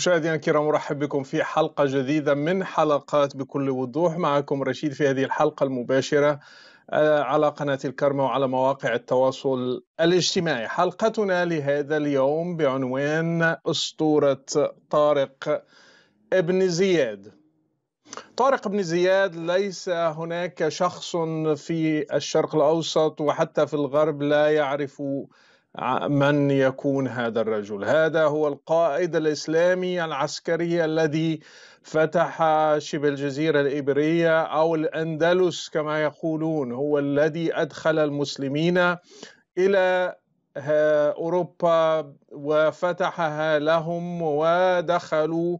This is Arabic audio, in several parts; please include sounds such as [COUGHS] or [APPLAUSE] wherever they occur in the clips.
مشاهدينا الكرام مرحب بكم في حلقه جديده من حلقات بكل وضوح معكم رشيد في هذه الحلقه المباشره آه، على قناه الكرمه وعلى مواقع التواصل الاجتماعي حلقتنا لهذا اليوم بعنوان اسطوره طارق ابن زياد طارق ابن زياد ليس هناك شخص في الشرق الاوسط وحتى في الغرب لا يعرف من يكون هذا الرجل هذا هو القائد الاسلامي العسكري الذي فتح شبه الجزيره الابريه او الاندلس كما يقولون هو الذي ادخل المسلمين الى اوروبا وفتحها لهم ودخلوا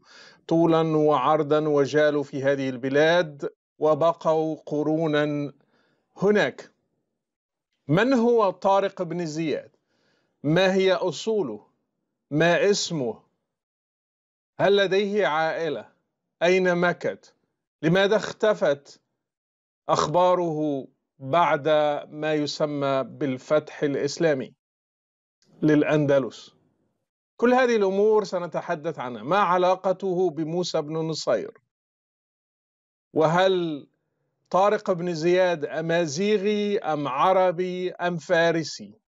طولا وعرضا وجالوا في هذه البلاد وبقوا قرونا هناك من هو طارق بن زياد ما هي أصوله؟ ما اسمه؟ هل لديه عائلة؟ أين مكت؟ لماذا اختفت أخباره بعد ما يسمى بالفتح الإسلامي للأندلس؟ كل هذه الأمور سنتحدث عنها ما علاقته بموسى بن نصير؟ وهل طارق بن زياد أمازيغي أم عربي أم فارسي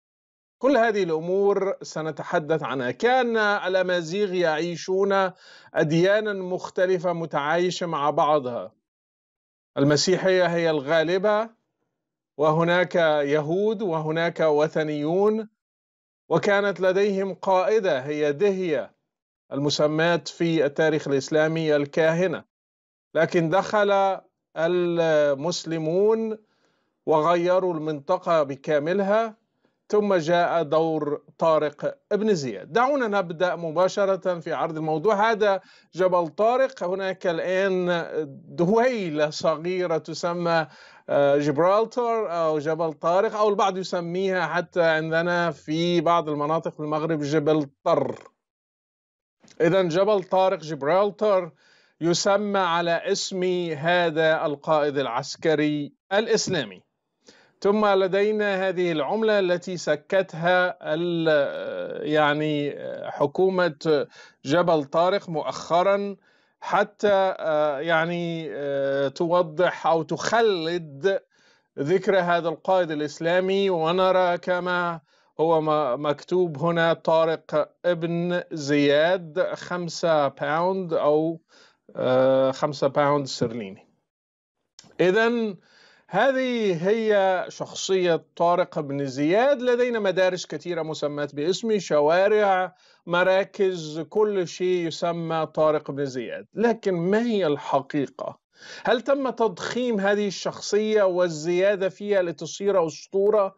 كل هذه الامور سنتحدث عنها كان الامازيغ يعيشون اديانا مختلفه متعايشه مع بعضها المسيحيه هي الغالبه وهناك يهود وهناك وثنيون وكانت لديهم قائده هي دهيه المسمات في التاريخ الاسلامي الكاهنه لكن دخل المسلمون وغيروا المنطقه بكاملها ثم جاء دور طارق ابن زياد دعونا نبدأ مباشرة في عرض الموضوع هذا جبل طارق هناك الآن دويله صغيرة تسمى آه، جبرالتر أو جبل طارق أو البعض يسميها حتى عندنا في بعض المناطق في المغرب جبل طر إذا جبل طارق جبرالتر يسمى على اسم هذا القائد العسكري الإسلامي ثم لدينا هذه العملة التي سكتها يعني حكومة جبل طارق مؤخرا حتى يعني توضح أو تخلد ذكر هذا القائد الإسلامي ونرى كما هو مكتوب هنا طارق ابن زياد خمسة باوند أو خمسة باوند سرليني إذا هذه هي شخصية طارق بن زياد لدينا مدارس كثيرة مسمات باسمه شوارع مراكز كل شيء يسمى طارق بن زياد لكن ما هي الحقيقة؟ هل تم تضخيم هذه الشخصية والزيادة فيها لتصير أسطورة؟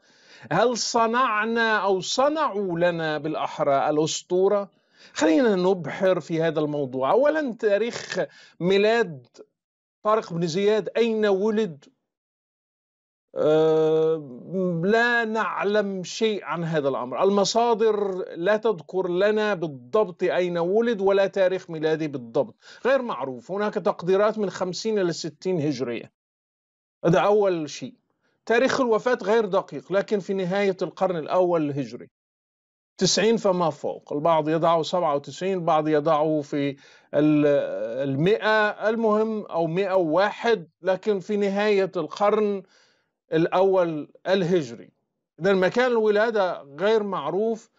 هل صنعنا أو صنعوا لنا بالأحرى الأسطورة؟ خلينا نبحر في هذا الموضوع أولا تاريخ ميلاد طارق بن زياد أين ولد آه، لا نعلم شيء عن هذا الامر المصادر لا تذكر لنا بالضبط اين ولد ولا تاريخ ميلاده بالضبط غير معروف هناك تقديرات من 50 الى 60 هجريه هذا اول شيء تاريخ الوفاه غير دقيق لكن في نهايه القرن الاول الهجري 90 فما فوق البعض يضعه 97 البعض يضعه في المئة المهم أو 101 لكن في نهاية القرن الأول الهجري إذا مكان الولادة غير معروف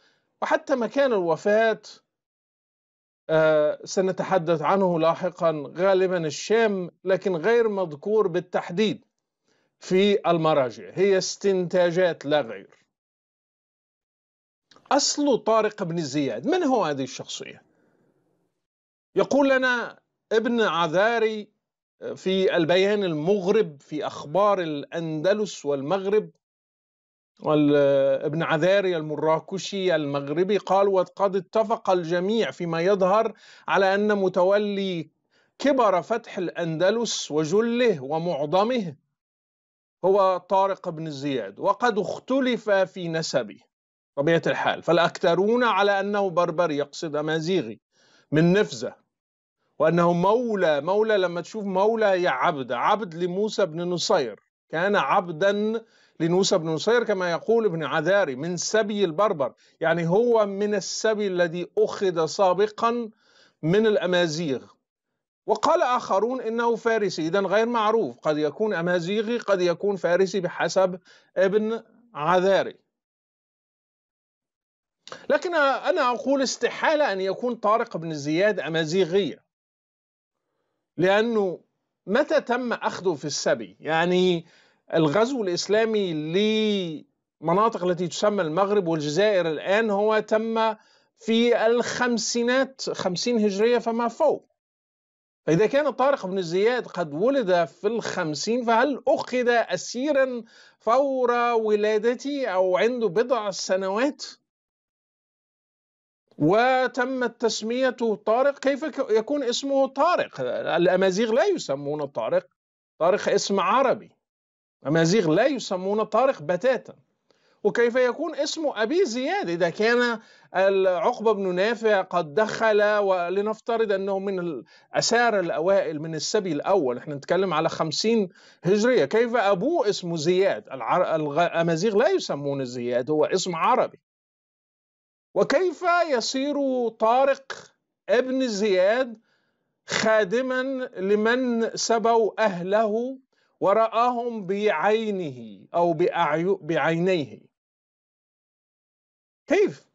وحتى مكان الوفاة آه، سنتحدث عنه لاحقا غالبا الشام لكن غير مذكور بالتحديد في المراجع هي استنتاجات لا غير أصل طارق بن زياد من هو هذه الشخصية؟ يقول لنا ابن عذاري في البيان المغرب في اخبار الاندلس والمغرب ابن عذاري المراكشي المغربي قال وقد اتفق الجميع فيما يظهر على ان متولي كبر فتح الاندلس وجله ومعظمه هو طارق بن زياد وقد اختلف في نسبه طبيعه الحال فالاكثرون على انه بربري يقصد امازيغي من نفزه وأنه مولى مولى لما تشوف مولى يا عبد عبد لموسى بن نصير كان عبدا لموسى بن نصير كما يقول ابن عذاري من سبي البربر يعني هو من السبي الذي أخذ سابقا من الأمازيغ وقال آخرون إنه فارسي إذا غير معروف قد يكون أمازيغي قد يكون فارسي بحسب ابن عذاري لكن أنا أقول استحالة أن يكون طارق بن زياد أمازيغية لأنه متى تم أخذه في السبي يعني الغزو الإسلامي لمناطق التي تسمى المغرب والجزائر الآن هو تم في الخمسينات خمسين هجرية فما فوق فإذا كان طارق بن زياد قد ولد في الخمسين فهل أخذ أسيرا فور ولادته أو عنده بضع سنوات؟ وتمت تسميته طارق كيف يكون اسمه طارق الأمازيغ لا يسمون طارق طارق اسم عربي أمازيغ لا يسمون طارق بتاتا وكيف يكون اسم أبي زياد إذا كان عقبة بن نافع قد دخل ولنفترض أنه من الأسار الأوائل من السبي الأول احنا نتكلم على خمسين هجرية كيف أبوه اسمه زياد الأمازيغ لا يسمون زياد هو اسم عربي وكيف يصير طارق ابن زياد خادما لمن سبوا اهله ورآهم بعينه او بعينيه كيف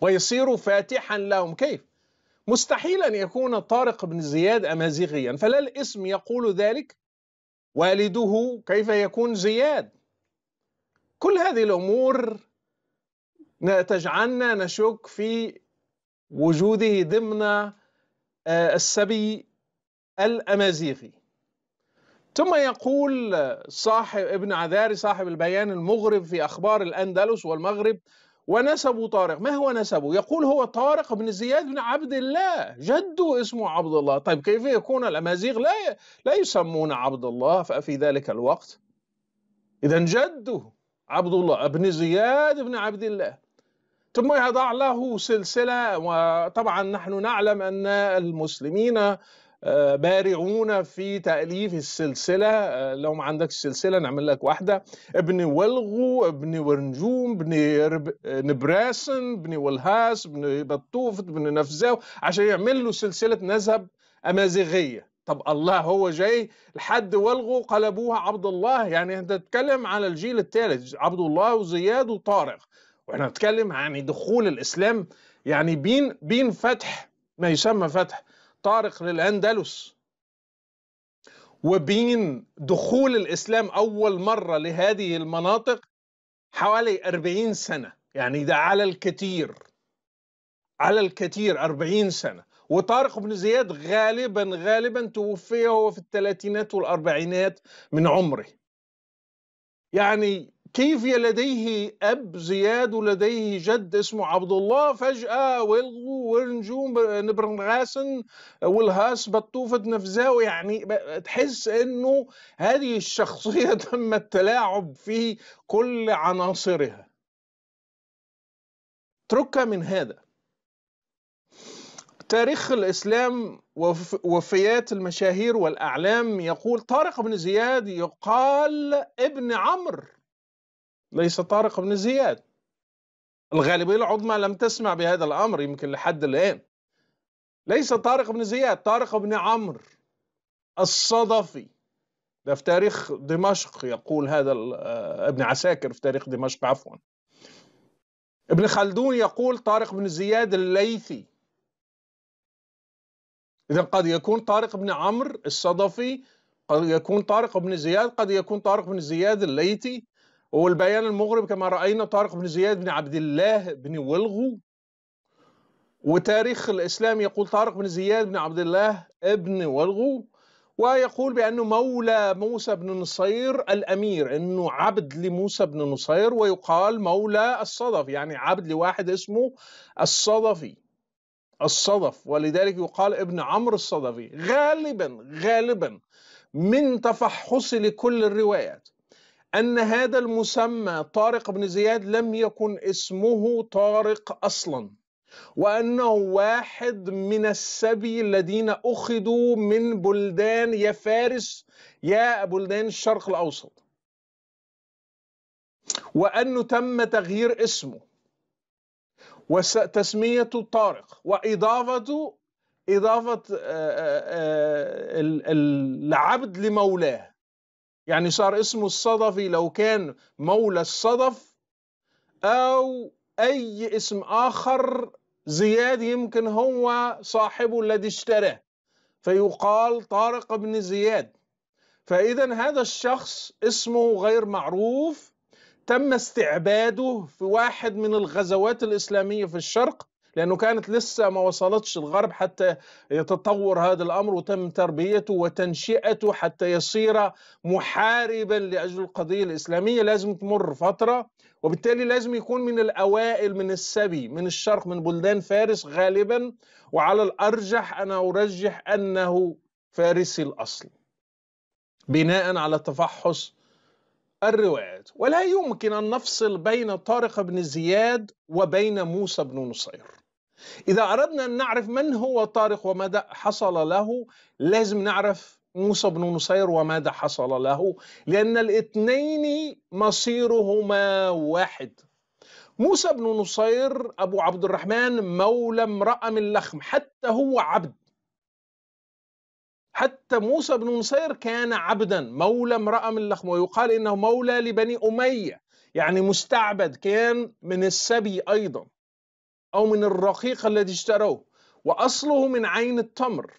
ويصير فاتحا لهم كيف مستحيل ان يكون طارق بن زياد امازيغيا فلا الاسم يقول ذلك والده كيف يكون زياد كل هذه الامور تجعلنا نشك في وجوده ضمن آه، السبي الأمازيغي ثم يقول صاحب ابن عذاري صاحب البيان المغرب في أخبار الأندلس والمغرب ونسب طارق ما هو نسبه يقول هو طارق بن زياد بن عبد الله جده اسمه عبد الله طيب كيف يكون الأمازيغ لا لا يسمون عبد الله في ذلك الوقت إذا جده عبد الله بن زياد بن عبد الله ثم يضع له سلسلة وطبعا نحن نعلم أن المسلمين آه، بارعون في تأليف السلسلة آه، لو ما عندك السلسلة نعمل لك واحدة ابن ولغو ابن ورنجوم ابن نبراسن ابن ولهاس ابن بطوفة ابن نفزاو عشان يعمل له سلسلة نزهب أمازيغية طب الله هو جاي لحد ولغو قلبوها عبد الله يعني انت تتكلم على الجيل الثالث عبد الله وزياد وطارق واحنا بنتكلم عن دخول الاسلام يعني بين بين فتح ما يسمى فتح طارق للاندلس وبين دخول الاسلام اول مره لهذه المناطق حوالي 40 سنه يعني ده على الكثير على الكثير 40 سنه وطارق بن زياد غالبا غالبا توفي وهو في الثلاثينات والاربعينات من عمره يعني كيف لديه أب زياد ولديه جد اسمه عبد الله فجأة ويلغوا ونجوم نبرنغاسن والهاس بطوفة نفزاو يعني تحس أنه هذه الشخصية [LAUGHS] تم التلاعب في كل عناصرها تركها من هذا تاريخ الإسلام وفيات المشاهير والأعلام يقول طارق بن زياد يقال ابن عمرو ليس طارق بن زياد الغالبية العظمى لم تسمع بهذا الأمر يمكن لحد الآن ليس طارق بن زياد طارق بن عمرو الصدفي ده في تاريخ دمشق يقول هذا آه، ابن عساكر في تاريخ دمشق عفوا ابن خلدون يقول طارق بن زياد الليثي إذا قد يكون طارق بن عمرو الصدفي قد يكون طارق بن زياد قد يكون طارق بن زياد الليثي والبيان المغرب كما رأينا طارق بن زياد بن عبد الله بن ولغو وتاريخ الإسلام يقول طارق بن زياد بن عبد الله بن ولغو ويقول بأنه مولى موسى بن نصير الأمير أنه عبد لموسى بن نصير ويقال مولى الصدف يعني عبد لواحد اسمه الصدفي الصدف ولذلك يقال ابن عمرو الصدفي غالبا غالبا من تفحص لكل الروايات أن هذا المسمى طارق بن زياد لم يكن اسمه طارق أصلا وأنه واحد من السبي الذين أخذوا من بلدان يا فارس يا بلدان الشرق الأوسط وأنه تم تغيير اسمه وتسميته طارق وإضافة إضافة العبد لمولاه يعني صار اسمه الصدفي لو كان مولى الصدف أو أي اسم آخر زياد يمكن هو صاحبه الذي اشتراه فيقال طارق بن زياد فإذا هذا الشخص اسمه غير معروف تم استعباده في واحد من الغزوات الإسلامية في الشرق لأنه كانت لسه ما وصلتش الغرب حتى يتطور هذا الأمر وتم تربيته وتنشئته حتى يصير محاربا لأجل القضية الإسلامية لازم تمر فترة وبالتالي لازم يكون من الأوائل من السبي من الشرق من بلدان فارس غالبا وعلى الأرجح أنا أرجح أنه فارسي الأصل بناء على تفحص الروايات ولا يمكن أن نفصل بين طارق بن زياد وبين موسى بن نصير إذا أردنا أن نعرف من هو طارق وماذا حصل له لازم نعرف موسى بن نصير وماذا حصل له لأن الاثنين مصيرهما واحد موسى بن نصير أبو عبد الرحمن مولى امرأة من لخم حتى هو عبد حتى موسى بن نصير كان عبدا مولى امرأة من لخم ويقال إنه مولى لبني أمية يعني مستعبد كان من السبي أيضا أو من الرقيق الذي اشتروه وأصله من عين التمر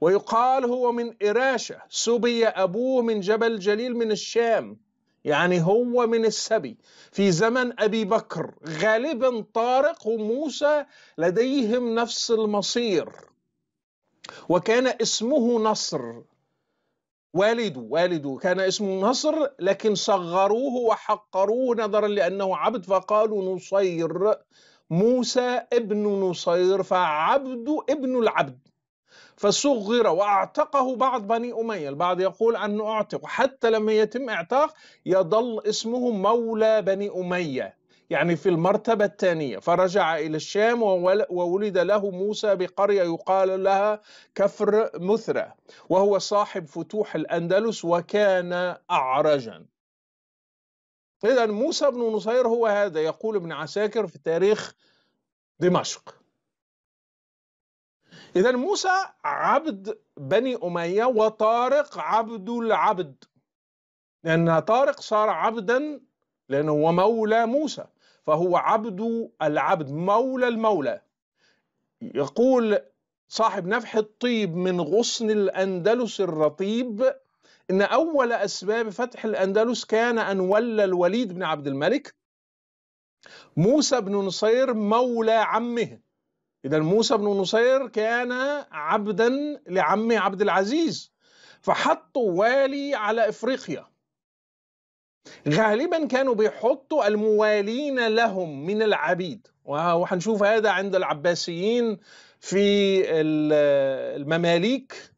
ويقال هو من إراشة سبي أبوه من جبل جليل من الشام يعني هو من السبي في زمن أبي بكر غالبا طارق وموسى لديهم نفس المصير وكان اسمه نصر والده والده كان اسمه نصر لكن صغروه وحقروه نظرا لأنه عبد فقالوا نصير موسى ابن نصير فعبد ابن العبد فصغر واعتقه بعض بني أمية البعض يقول أنه اعتق حتى لما يتم اعتاق يظل اسمه مولى بني أمية يعني في المرتبة الثانية فرجع إلى الشام وولد له موسى بقرية يقال لها كفر مثرى، وهو صاحب فتوح الأندلس وكان أعرجا فاذا موسى بن نصير هو هذا يقول ابن عساكر في تاريخ دمشق إذا موسى عبد بني أمية وطارق عبد العبد لأن طارق صار عبدا لأنه هو مولى موسى فهو عبد العبد مولى المولى يقول صاحب نفح الطيب من غصن الأندلس الرطيب ان اول اسباب فتح الاندلس كان ان ولى الوليد بن عبد الملك موسى بن نصير مولى عمه اذا موسى بن نصير كان عبدا لعمه عبد العزيز فحطوا والي على افريقيا غالبا كانوا بيحطوا الموالين لهم من العبيد وهنشوف هذا عند العباسيين في المماليك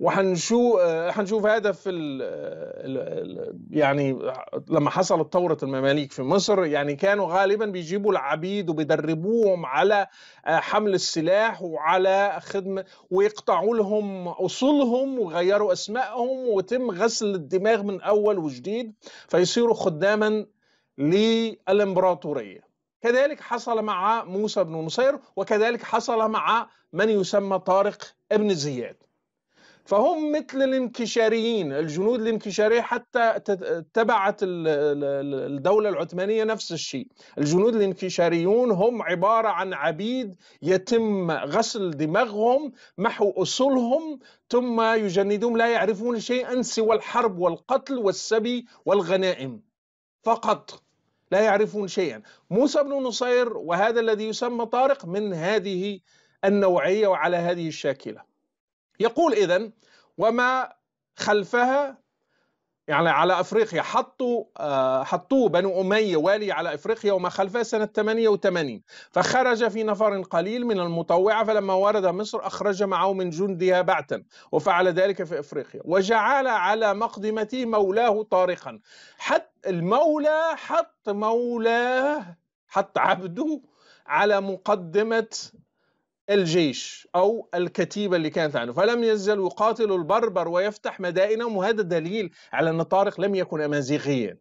وهنشوف آه، حنشوف هذا في ال آه، الـ يعني لما حصلت ثوره المماليك في مصر يعني كانوا غالبا بيجيبوا العبيد وبيدربوهم على آه، حمل السلاح وعلى خدمه ويقطعوا لهم اصولهم ويغيروا اسمائهم وتم غسل الدماغ من اول وجديد فيصيروا خداما للامبراطوريه كذلك حصل مع موسى بن نصير وكذلك حصل مع من يسمى طارق ابن زياد فهم مثل الانكشاريين الجنود الانكشارية حتى تبعت الدولة العثمانية نفس الشيء الجنود الانكشاريون هم عبارة عن عبيد يتم غسل دماغهم محو أصولهم ثم يجندون لا يعرفون شيئا سوى الحرب والقتل والسبي والغنائم فقط لا يعرفون شيئا موسى بن نصير وهذا الذي يسمى طارق من هذه النوعية وعلى هذه الشاكلة يقول اذا وما خلفها يعني على افريقيا حطوا حطوا آه، حطوه بنو اميه والي على افريقيا وما خلفها سنه 88 فخرج في نفر قليل من المطوعه فلما ورد مصر اخرج معه من جندها بعثا وفعل ذلك في افريقيا وجعل على مقدمته مولاه طارقا حتى المولى حط مولاه حط عبده على مقدمه الجيش أو الكتيبة اللي كانت عنه فلم يزل يقاتل البربر ويفتح مدائنهم وهذا دليل على أن طارق لم يكن أمازيغيا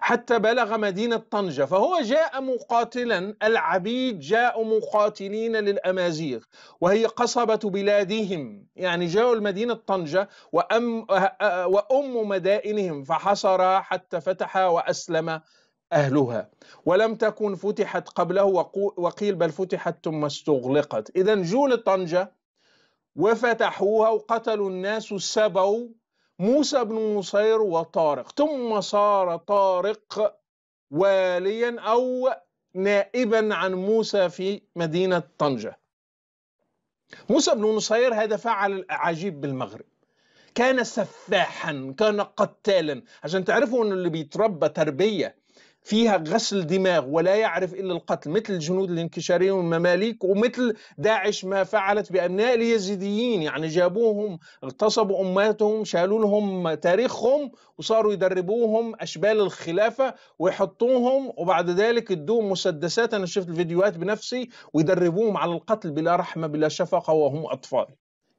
حتى بلغ مدينة طنجة فهو جاء مقاتلا العبيد جاءوا مقاتلين للأمازيغ وهي قصبة بلادهم يعني جاءوا لمدينة طنجة وأم, وأم مدائنهم فحصر حتى فتح وأسلم أهلها ولم تكن فتحت قبله وقيل بل فتحت ثم استغلقت إذا جول طنجة وفتحوها وقتلوا الناس سبوا موسى بن نصير وطارق ثم صار طارق واليا أو نائبا عن موسى في مدينة طنجة موسى بن نصير هذا فعل عجيب بالمغرب كان سفاحا كان قتالا عشان تعرفوا أن اللي بيتربى تربية فيها غسل دماغ ولا يعرف إلا القتل مثل الجنود الانكشاريين والمماليك ومثل داعش ما فعلت بأبناء اليزيديين يعني جابوهم اغتصبوا أمهاتهم شالوا لهم تاريخهم وصاروا يدربوهم أشبال الخلافة ويحطوهم وبعد ذلك يدوهم مسدسات أنا شفت الفيديوهات بنفسي ويدربوهم على القتل بلا رحمة بلا شفقة وهم أطفال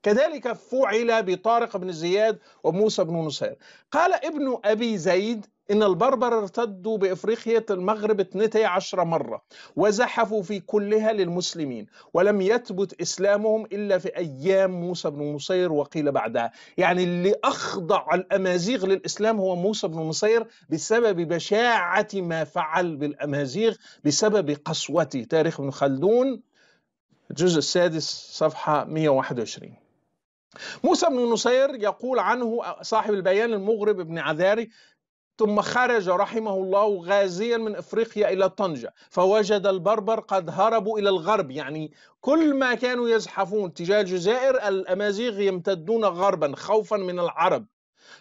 كذلك فعل بطارق بن زياد وموسى بن نصير قال ابن أبي زيد إن البربر ارتدوا بإفريقيا المغرب 12 مرة وزحفوا في كلها للمسلمين ولم يثبت إسلامهم إلا في أيام موسى بن نصير وقيل بعدها يعني اللي أخضع الأمازيغ للإسلام هو موسى بن نصير بسبب بشاعة ما فعل بالأمازيغ بسبب قسوته تاريخ ابن خلدون الجزء السادس صفحة 121 موسى بن نصير يقول عنه صاحب البيان المغرب ابن عذاري ثم خرج رحمه الله غازيا من افريقيا الى طنجه فوجد البربر قد هربوا الى الغرب يعني كل ما كانوا يزحفون تجاه الجزائر الامازيغ يمتدون غربا خوفا من العرب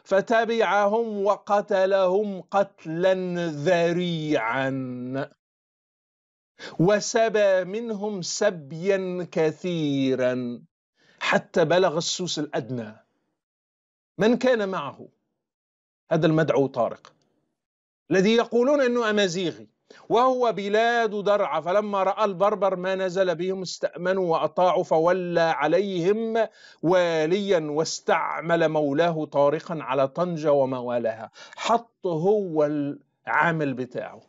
فتبعهم وقتلهم قتلا ذريعا وسبى منهم سبيا كثيرا حتى بلغ السوس الادنى من كان معه هذا المدعو طارق الذي يقولون أنه أمازيغي وهو بلاد درعة فلما رأى البربر ما نزل بهم استأمنوا وأطاعوا فولى عليهم واليا واستعمل مولاه طارقا على طنجة وموالها حط هو العامل بتاعه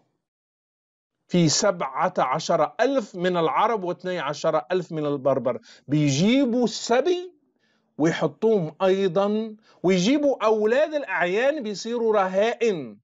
في سبعة عشر ألف من العرب واثني عشر ألف من البربر بيجيبوا السبي ويحطوهم ايضا ويجيبوا اولاد الاعيان بيصيروا رهائن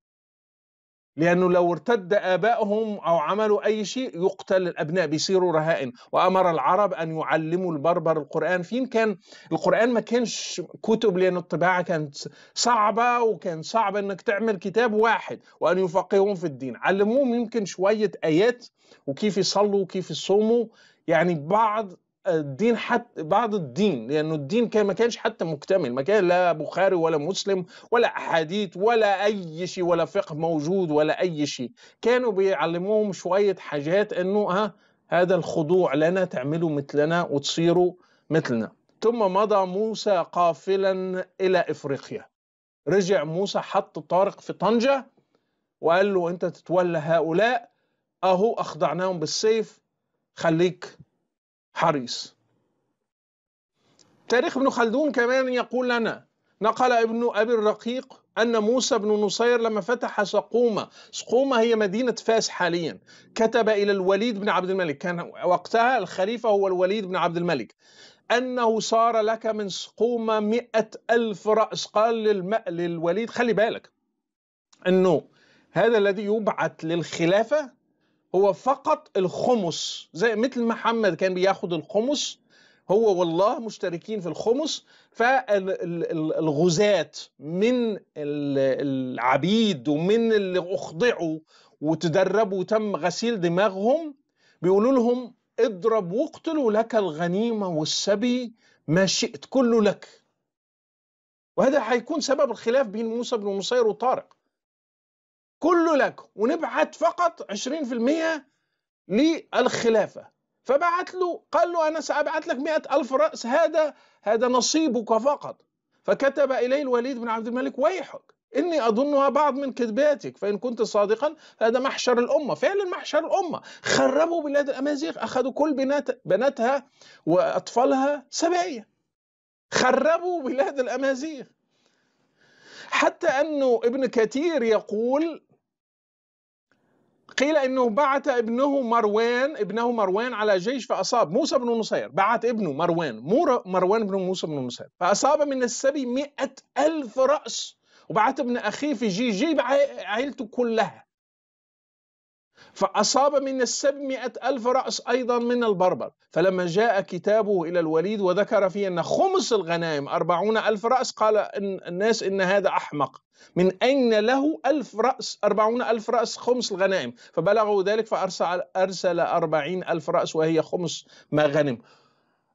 لأنه لو ارتد آبائهم أو عملوا أي شيء يقتل الأبناء بيصيروا رهائن وأمر العرب أن يعلموا البربر القرآن فين كان القرآن ما كانش كتب لأن الطباعة كانت صعبة وكان صعب أنك تعمل كتاب واحد وأن يفقههم في الدين علموهم يمكن شوية آيات وكيف يصلوا وكيف يصوموا يعني بعض الدين حتى بعض الدين لانه الدين كان ما كانش حتى مكتمل ما كان لا بخاري ولا مسلم ولا احاديث ولا اي شيء ولا فقه موجود ولا اي شيء كانوا بيعلموهم شويه حاجات انه ها هذا الخضوع لنا تعملوا مثلنا وتصيروا مثلنا ثم مضى موسى قافلا الى افريقيا رجع موسى حط طارق في طنجه وقال له انت تتولى هؤلاء اهو اخضعناهم بالسيف خليك حريص تاريخ ابن خلدون كمان يقول لنا نقل ابن أبي الرقيق أن موسى بن نصير لما فتح سقومة سقومة هي مدينة فاس حاليا كتب إلى الوليد بن عبد الملك كان وقتها الخليفة هو الوليد بن عبد الملك أنه صار لك من سقومة مئة ألف رأس قال للم... للوليد خلي بالك أنه هذا الذي يبعث للخلافة هو فقط الخمس زي مثل محمد كان بياخد الخمس هو والله مشتركين في الخمس فالغزاة من العبيد ومن اللي أخضعوا وتدربوا وتم غسيل دماغهم بيقولوا لهم اضرب واقتلوا لك الغنيمة والسبي ما شئت كله لك وهذا هيكون سبب الخلاف بين موسى بن نصير وطارق كله لك ونبعت فقط 20% للخلافة فبعت له قال له أنا سأبعت لك مئة ألف رأس هذا هذا نصيبك فقط فكتب إليه الوليد بن عبد الملك ويحك إني أظنها بعض من كذباتك فإن كنت صادقا هذا محشر الأمة فعلا محشر الأمة خربوا بلاد الأمازيغ أخذوا كل بنات بناتها وأطفالها سبايا خربوا بلاد الأمازيغ حتى أنه ابن كثير يقول قيل انه بعث ابنه مروان ابنه مروان على جيش فاصاب موسى بن نصير بعث ابنه مروان مو مروان بن موسى بن نصير فاصاب من السبي مئة ألف راس وبعث ابن اخيه في جي جيب عائلته كلها فأصاب من السبعمائة ألف رأس أيضا من البربر فلما جاء كتابه إلى الوليد وذكر فيه أن خمس الغنائم أربعون ألف رأس قال الناس إن هذا أحمق من أين له ألف رأس أربعون ألف رأس خمس الغنائم فبلغوا ذلك فأرسل أرسل أربعين ألف رأس وهي خمس ما غنم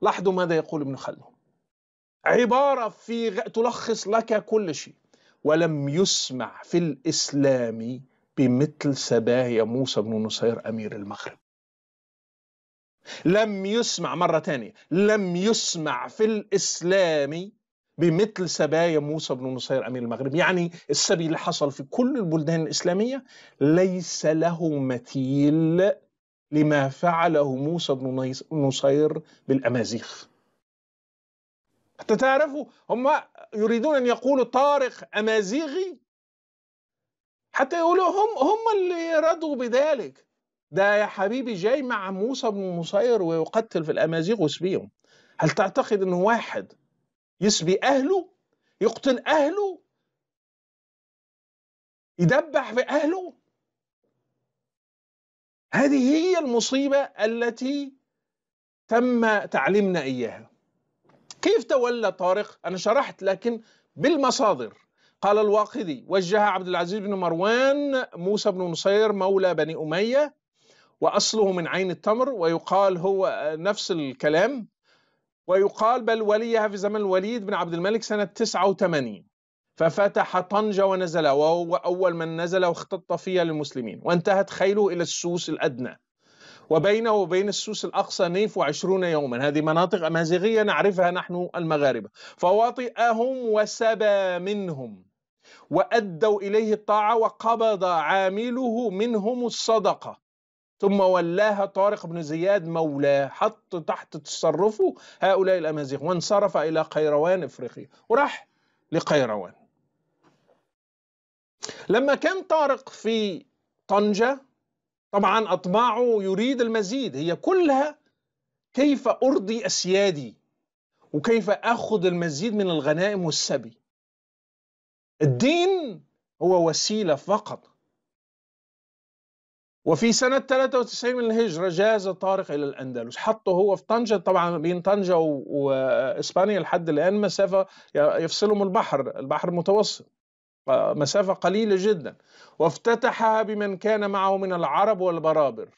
لاحظوا ماذا يقول ابن خلدون عبارة في تلخص لك كل شيء ولم يسمع في الإسلام بمثل سبايا موسى بن نصير أمير المغرب لم يسمع مرة ثانية لم يسمع في الإسلام بمثل سبايا موسى بن نصير أمير المغرب يعني السبي اللي حصل في كل البلدان الإسلامية ليس له مثيل لما فعله موسى بن نصير بالأمازيغ حتى تعرفوا هم يريدون أن يقولوا طارق أمازيغي حتى يقولوا هم هم اللي رضوا بذلك ده يا حبيبي جاي مع موسى بن مصير ويقتل في الأمازيغ ويسبيهم هل تعتقد أن واحد يسبي أهله يقتل أهله يدبح في أهله هذه هي المصيبة التي تم تعليمنا إياها كيف تولى طارق أنا شرحت لكن بالمصادر قال الواقدي وجه عبد العزيز بن مروان موسى بن نصير مولى بني أمية وأصله من عين التمر ويقال هو آه، نفس الكلام ويقال بل وليها في زمن الوليد بن عبد الملك سنة 89 ففتح طنجة ونزل وهو أول من نزل واختط فيها للمسلمين وانتهت خيله إلى السوس الأدنى وبينه وبين السوس الأقصى نيف وعشرون يوما هذه مناطق أمازيغية نعرفها نحن المغاربة فواطئهم وسبى منهم وأدوا إليه الطاعة وقبض عامله منهم الصدقة ثم ولاها طارق بن زياد مولاه حط تحت تصرفه هؤلاء الأمازيغ وانصرف إلى قيروان إفريقيا وراح لقيروان لما كان طارق في طنجة طبعا أطماعه يريد المزيد هي كلها كيف أرضي أسيادي وكيف أخذ المزيد من الغنائم والسبي الدين هو وسيلة فقط وفي سنة 93 من الهجرة جاز طارق إلى الأندلس حطه هو في طنجة طبعا بين طنجة وإسبانيا لحد الآن مسافة يفصلهم البحر البحر المتوسط مسافة قليلة جدا وافتتحها بمن كان معه من العرب والبرابر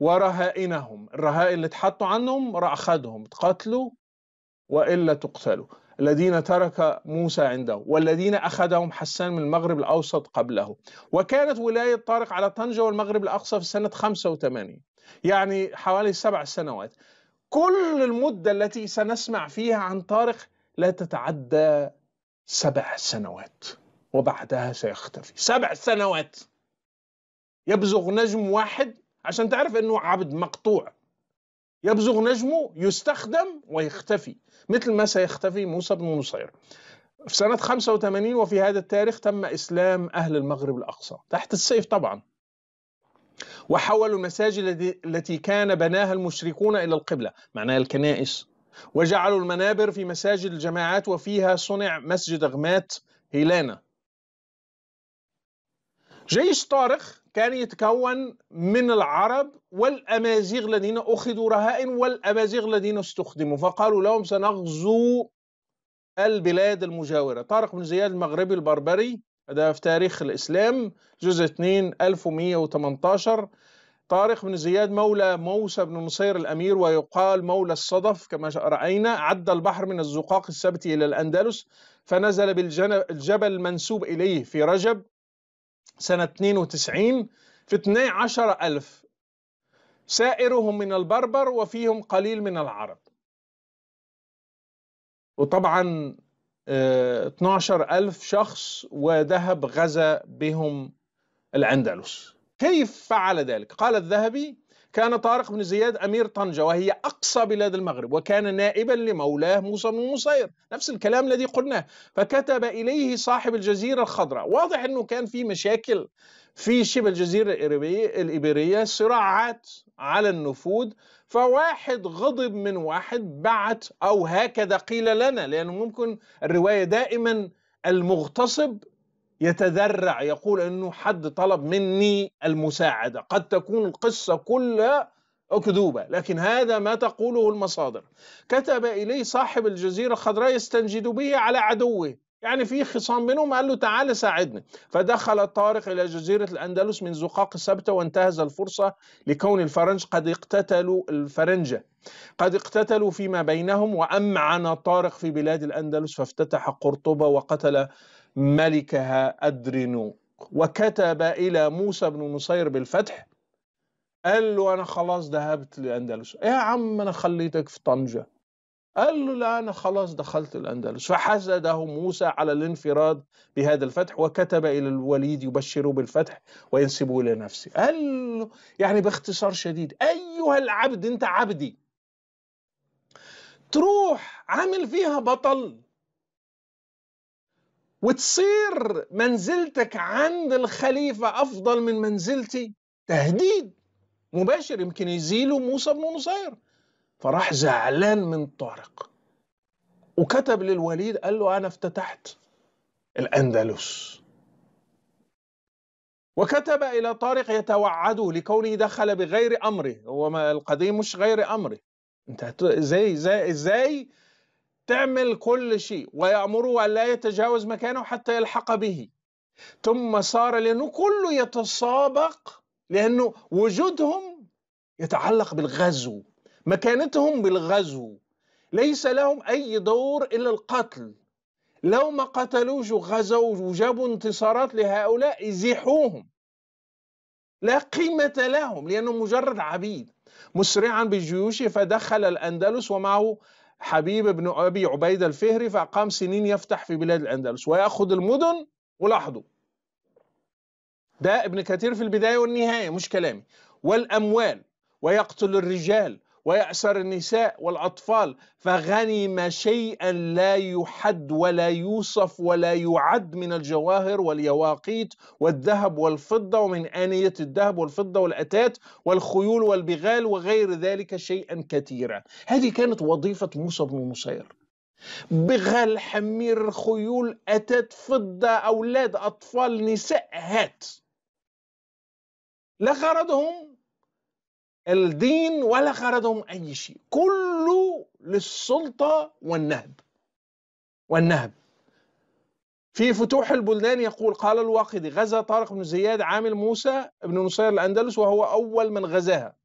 ورهائنهم الرهائن اللي اتحطوا عنهم أخذهم تقتلوا وإلا تقتلوا الذين ترك موسى عنده والذين أخذهم حسان من المغرب الأوسط قبله وكانت ولاية طارق على طنجة والمغرب الأقصى في سنة 85 يعني حوالي سبع سنوات كل المدة التي سنسمع فيها عن طارق لا تتعدى سبع سنوات وبعدها سيختفي سبع سنوات يبزغ نجم واحد عشان تعرف انه عبد مقطوع يبزغ نجمه يستخدم ويختفي مثل ما سيختفي موسى بن نصير في سنة 85 وفي هذا التاريخ تم إسلام أهل المغرب الأقصى تحت السيف طبعا وحولوا المساجد التي كان بناها المشركون إلى القبلة معناها الكنائس وجعلوا المنابر في مساجد الجماعات وفيها صنع مسجد غمات هيلانا جيش طارق كان يتكون من العرب والأمازيغ الذين أخذوا رهائن والأمازيغ الذين استخدموا فقالوا لهم سنغزو البلاد المجاورة طارق بن زياد المغربي البربري هذا في تاريخ الإسلام جزء 2 1118 طارق بن زياد مولى موسى بن نصير الأمير ويقال مولى الصدف كما رأينا عدى البحر من الزقاق السبتي إلى الأندلس فنزل بالجبل المنسوب إليه في رجب سنة 92 في 12 ألف سائرهم من البربر وفيهم قليل من العرب وطبعا 12 آه، ألف شخص وذهب غزا بهم الأندلس كيف فعل ذلك؟ قال الذهبي كان طارق بن زياد أمير طنجة وهي أقصى بلاد المغرب وكان نائبا لمولاه موسى بن نصير نفس الكلام الذي قلناه فكتب إليه صاحب الجزيرة الخضراء واضح أنه كان في مشاكل في شبه الجزيرة الإيبيرية صراعات على النفوذ فواحد غضب من واحد بعت أو هكذا قيل لنا لأنه ممكن الرواية دائما المغتصب يتذرع يقول انه حد طلب مني المساعده قد تكون القصه كلها أكذوبة لكن هذا ما تقوله المصادر كتب إليه صاحب الجزيرة الخضراء يستنجد به على عدوه يعني في خصام بينهم قال له تعال ساعدني فدخل طارق إلى جزيرة الأندلس من زقاق السبتة وانتهز الفرصة لكون الفرنج قد اقتتلوا الفرنجة قد اقتتلوا فيما بينهم وأمعن طارق في بلاد الأندلس فافتتح قرطبة وقتل ملكها أدرينوك وكتب إلى موسى بن نصير بالفتح قال له أنا خلاص ذهبت للأندلس يا عم أنا خليتك في طنجة قال له لا أنا خلاص دخلت الأندلس فحسده موسى على الانفراد بهذا الفتح وكتب إلى الوليد يبشره بالفتح وينسبه إلى نفسه قال له يعني باختصار شديد أيها العبد أنت عبدي تروح عامل فيها بطل وتصير منزلتك عند الخليفة أفضل من منزلتي تهديد مباشر يمكن يزيله موسى بن نصير فراح زعلان من طارق وكتب للوليد قال له أنا افتتحت الأندلس وكتب إلى طارق يتوعده لكونه دخل بغير أمره هو القضية مش غير أمره انت ازاي ازاي ازاي تعمل كل شيء ويأمره أن لا يتجاوز مكانه حتى يلحق به ثم صار لأنه كله يتسابق لأنه وجودهم يتعلق بالغزو مكانتهم بالغزو ليس لهم أي دور إلا القتل لو ما قتلوش وغزوا وجابوا انتصارات لهؤلاء يزيحوهم لا قيمة لهم لأنهم مجرد عبيد مسرعا بجيوشه فدخل الأندلس ومعه حبيب بن أبي عبيدة الفهري فأقام سنين يفتح في بلاد الأندلس ويأخذ المدن ولاحظوا ده ابن كثير في البداية والنهاية مش كلامي والأموال ويقتل الرجال ويأسر النساء والأطفال فغنم شيئا لا يحد ولا يوصف ولا يعد من الجواهر واليواقيت والذهب والفضة ومن آنية الذهب والفضة والأتات والخيول والبغال وغير ذلك شيئا كثيرا هذه كانت وظيفة موسى بن نصير بغال حمير خيول أتات فضة أولاد أطفال نساء هات لا غرضهم الدين ولا خردهم أي شيء كله للسلطة والنهب والنهب في فتوح البلدان يقول قال الواقدي غزا طارق بن زياد عامل موسى بن نصير الأندلس وهو أول من غزاها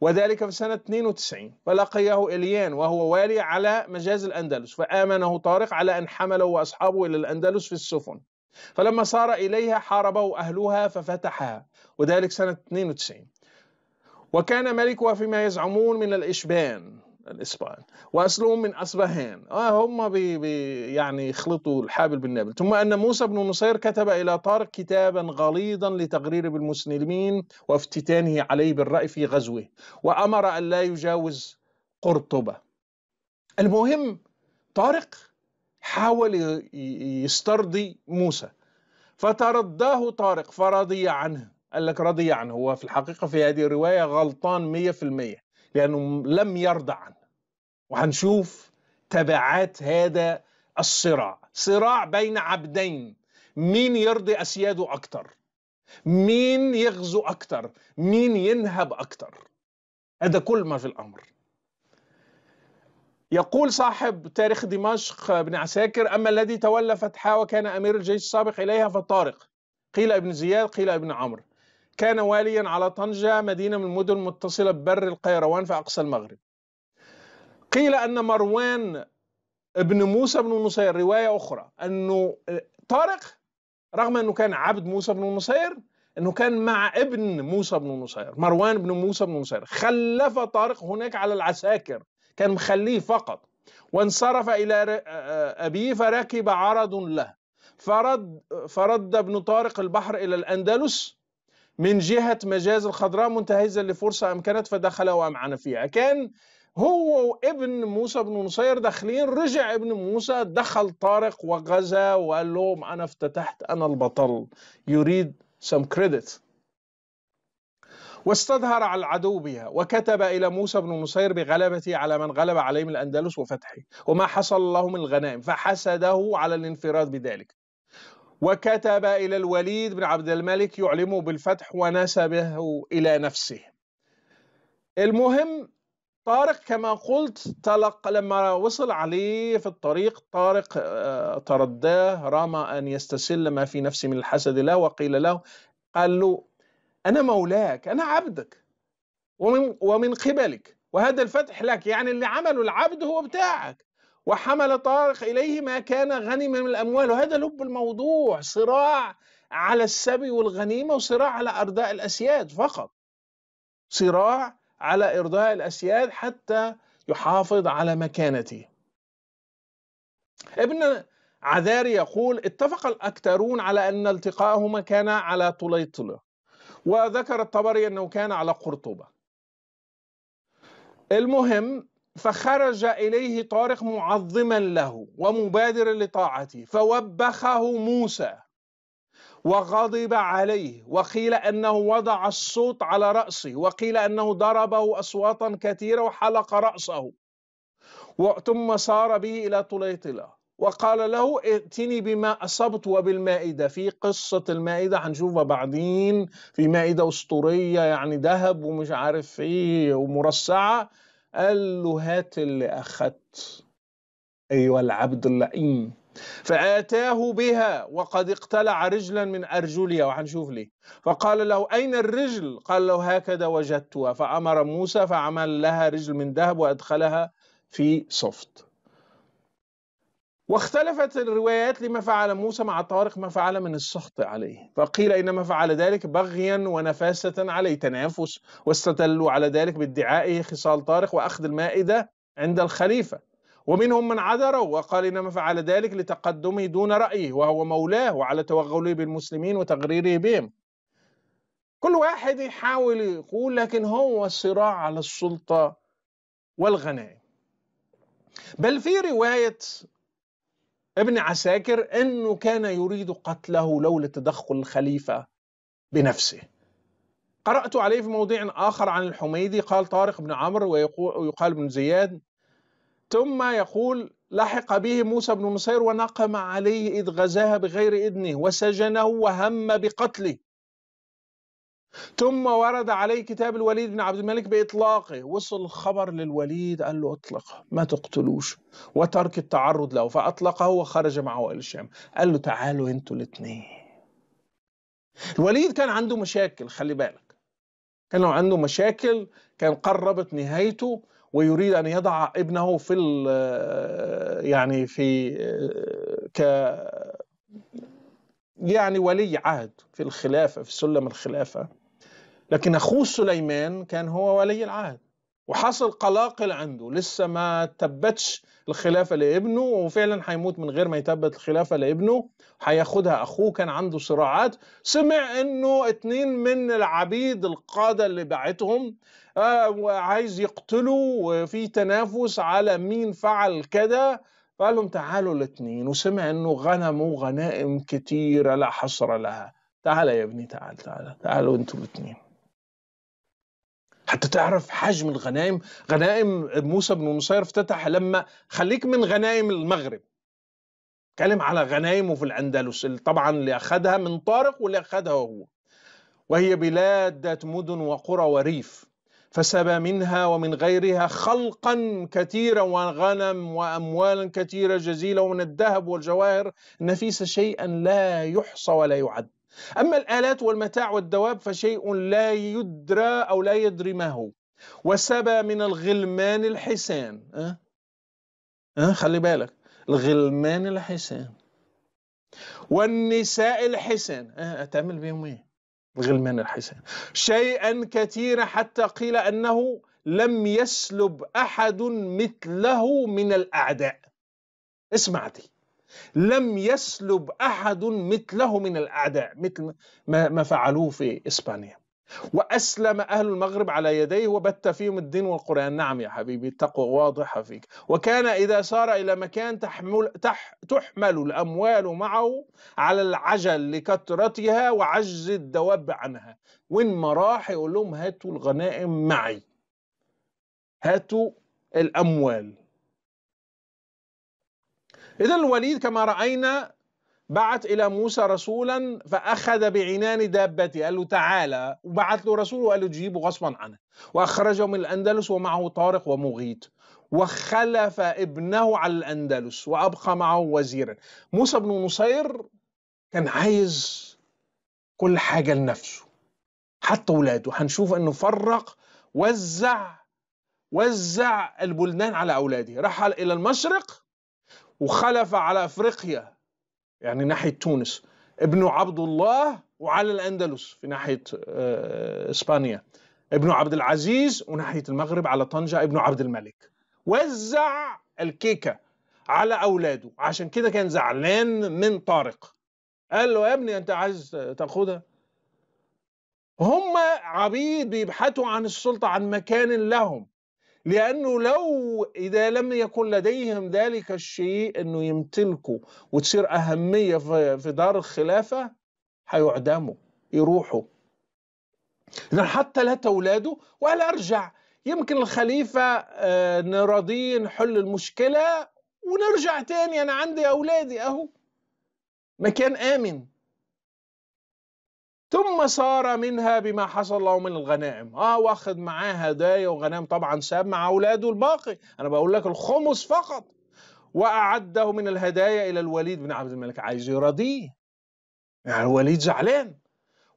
وذلك في سنة 92 فلقيه إليان وهو والي على مجاز الأندلس فآمنه طارق على أن حمله وأصحابه إلى الأندلس في السفن فلما صار إليها حاربه أهلها ففتحها وذلك سنة 92 وكان ملكها فيما يزعمون من الإشبان الإسبان وأصلهم من أصبهان آه هم بي بي يعني يخلطوا الحابل بالنابل ثم أن موسى بن نصير كتب إلى طارق كتابا غليظا لتقرير بالمسلمين وافتتانه عليه بالرأي في غزوه وأمر أن لا يجاوز قرطبة المهم طارق حاول يسترضي موسى فترضاه طارق فرضي عنه قال لك رضي عنه هو في الحقيقة في هذه الرواية غلطان مية في المية لأنه لم يرضى عنه وهنشوف تبعات هذا الصراع صراع بين عبدين مين يرضي أسياده أكتر مين يغزو أكتر مين ينهب أكتر هذا كل ما في الأمر يقول صاحب تاريخ دمشق بن عساكر أما الذي تولى فتحها وكان أمير الجيش السابق إليها فطارق قيل ابن زياد قيل ابن عمرو كان واليا على طنجة مدينة من المدن المتصلة ببر القيروان في أقصى المغرب قيل أن مروان ابن موسى بن نصير رواية أخرى أنه آه، طارق رغم أنه كان عبد موسى بن نصير أنه كان مع ابن موسى بن نصير مروان بن موسى بن نصير خلف طارق هناك على العساكر كان مخليه فقط وانصرف إلى آه، آه، أبيه فركب عرض له فرد, فرد ابن طارق البحر إلى الأندلس من جهة مجاز الخضراء منتهزا لفرصة أمكنت فدخل وأمعن فيها كان هو وابن موسى بن نصير داخلين رجع ابن موسى دخل طارق وغزا وقال لهم أنا افتتحت أنا البطل يريد some credit واستظهر على العدو بها وكتب إلى موسى بن نصير بغلبتي على من غلب عليهم الأندلس وفتحه وما حصل من الغنائم فحسده على الانفراد بذلك وكتب إلى الوليد بن عبد الملك يعلمه بالفتح ونسبه إلى نفسه المهم طارق كما قلت تلق لما وصل عليه في الطريق طارق آه، ترداه رام أن يستسل ما في نفسه من الحسد له وقيل له قال له أنا مولاك أنا عبدك ومن, ومن قبلك وهذا الفتح لك يعني اللي عمله العبد هو بتاعك وحمل طارق إليه ما كان غني من الأموال وهذا لب الموضوع صراع على السبي والغنيمة وصراع على أرضاء الأسياد فقط صراع على إرضاء الأسياد حتى يحافظ على مكانته ابن عذاري يقول اتفق الأكثرون على أن التقاءهما كان على طليطلة وذكر الطبري أنه كان على قرطبة المهم فخرج إليه طارق معظما له ومبادرا لطاعته فوبخه موسى وغضب عليه وقيل أنه وضع الصوت على رأسه وقيل أنه ضربه أصواتا كثيرة وحلق رأسه ثم صار به إلى طليطلة وقال له ائتني بما أصبت وبالمائدة في قصة المائدة هنشوفها بعدين في مائدة أسطورية يعني ذهب ومش عارف إيه ومرصعة قال له هات اللي أخذت أيها العبد اللئيم فآتاه بها وقد اقتلع رجلا من أرجلها وحنشوف ليه فقال له أين الرجل قال له هكذا وجدتها فأمر موسى فعمل لها رجل من ذهب وأدخلها في صفت واختلفت الروايات لما فعل موسى مع طارق ما فعل من السخط عليه فقيل إنما فعل ذلك بغيا ونفاسة عليه تنافس واستدلوا على ذلك بادعائه خصال طارق وأخذ المائدة عند الخليفة ومنهم من عذره وقال إنما فعل ذلك لتقدمه دون رأيه وهو مولاه وعلى توغله بالمسلمين وتغريره بهم كل واحد يحاول يقول لكن هو صراع على السلطة والغنائم بل في رواية ابن عساكر أنه كان يريد قتله لولا تدخل الخليفة بنفسه قرأت عليه في موضع آخر عن الحميدي قال طارق بن عمرو ويقال ابن زياد ثم يقول لحق به موسى بن نصير ونقم عليه إذ غزاها بغير إذنه وسجنه وهم بقتله ثم ورد عليه كتاب الوليد بن عبد الملك بإطلاقه وصل الخبر للوليد قال له اطلقه ما تقتلوش وترك التعرض له فأطلقه وخرج معه إلى الشام قال له تعالوا انتوا الاثنين الوليد كان عنده مشاكل خلي بالك كان عنده مشاكل كان قربت نهايته ويريد ان يضع ابنه في يعني في ك يعني ولي عهد في الخلافه في سلم الخلافه لكن أخوه سليمان كان هو ولي العهد وحصل قلاقل عنده لسه ما تبتش الخلافة لابنه وفعلا هيموت من غير ما يتبت الخلافة لابنه هياخدها أخوه كان عنده صراعات سمع أنه اتنين من العبيد القادة اللي بعتهم آه، وعايز يقتلوا وفي تنافس على مين فعل كده فقال لهم تعالوا الاتنين وسمع أنه غنموا غنائم كتيرة لا حصر لها تعال يا ابني تعال تعال تعالوا انتوا الاتنين حتى تعرف حجم الغنائم غنائم موسى بن نصير افتتح لما خليك من غنائم المغرب تكلم على غنائمه في الأندلس طبعا اللي أخذها من طارق واللي أخذها هو وهي بلاد ذات مدن وقرى وريف فسبى منها ومن غيرها خلقا كثيرا وغنم وأموالا كثيرة جزيلة ومن الذهب والجواهر نفيس شيئا لا يحصى ولا يعد أما الآلات والمتاع والدواب فشيء لا يدرى أو لا يدري ما هو وسبى من الغلمان الحسان أه؟ أه؟ خلي بالك الغلمان الحسان والنساء الحسان أه؟ أتعمل بهم إيه الغلمان الحسان شيئا كثيرا حتى قيل أنه لم يسلب أحد مثله من الأعداء اسمع دي لم يسلب أحد مثله من الأعداء مثل ما فعلوه في إسبانيا وأسلم أهل المغرب على يديه وبت فيهم الدين والقرآن نعم يا حبيبي التقوى واضحة فيك وكان إذا سار إلى مكان تحمل, تح تحمل الأموال معه على العجل لكثرتها وعجز الدواب عنها وين ما راح يقول لهم هاتوا الغنائم معي هاتوا الأموال إذا الوليد كما رأينا بعث إلى موسى رسولا فأخذ بعنان دابته قال له تعالى وبعث له رسول وقال له تجيبه غصبا عنه وأخرجه من الأندلس ومعه طارق ومغيث وخلف ابنه على الأندلس وأبقى معه وزيرا موسى بن نصير كان عايز كل حاجة لنفسه حتى أولاده هنشوف أنه فرق وزع وزع البلدان على أولاده رحل إلى المشرق وخلف على افريقيا يعني ناحيه تونس ابنه عبد الله وعلى الاندلس في ناحيه آه، اسبانيا ابن عبد العزيز وناحيه المغرب على طنجه ابن عبد الملك وزع الكيكه على اولاده عشان كده كان زعلان من طارق قال له يا ابني انت عايز تاخدها هم عبيد بيبحثوا عن السلطه عن مكان لهم لأنه لو إذا لم يكن لديهم ذلك الشيء أنه يمتلكوا وتصير أهمية في دار الخلافة هيعدموا يروحوا إذا حتى لا تولاده ولا أرجع يمكن الخليفة آه، نراضيه نحل المشكلة ونرجع تاني أنا عندي أولادي أهو مكان آمن ثم سار منها بما حصل له من الغنائم اه واخد معاه هدايا وغنائم طبعا ساب مع اولاده الباقي انا بقول لك الخمس فقط واعده من الهدايا الى الوليد بن عبد الملك عايز يرضيه يعني الوليد زعلان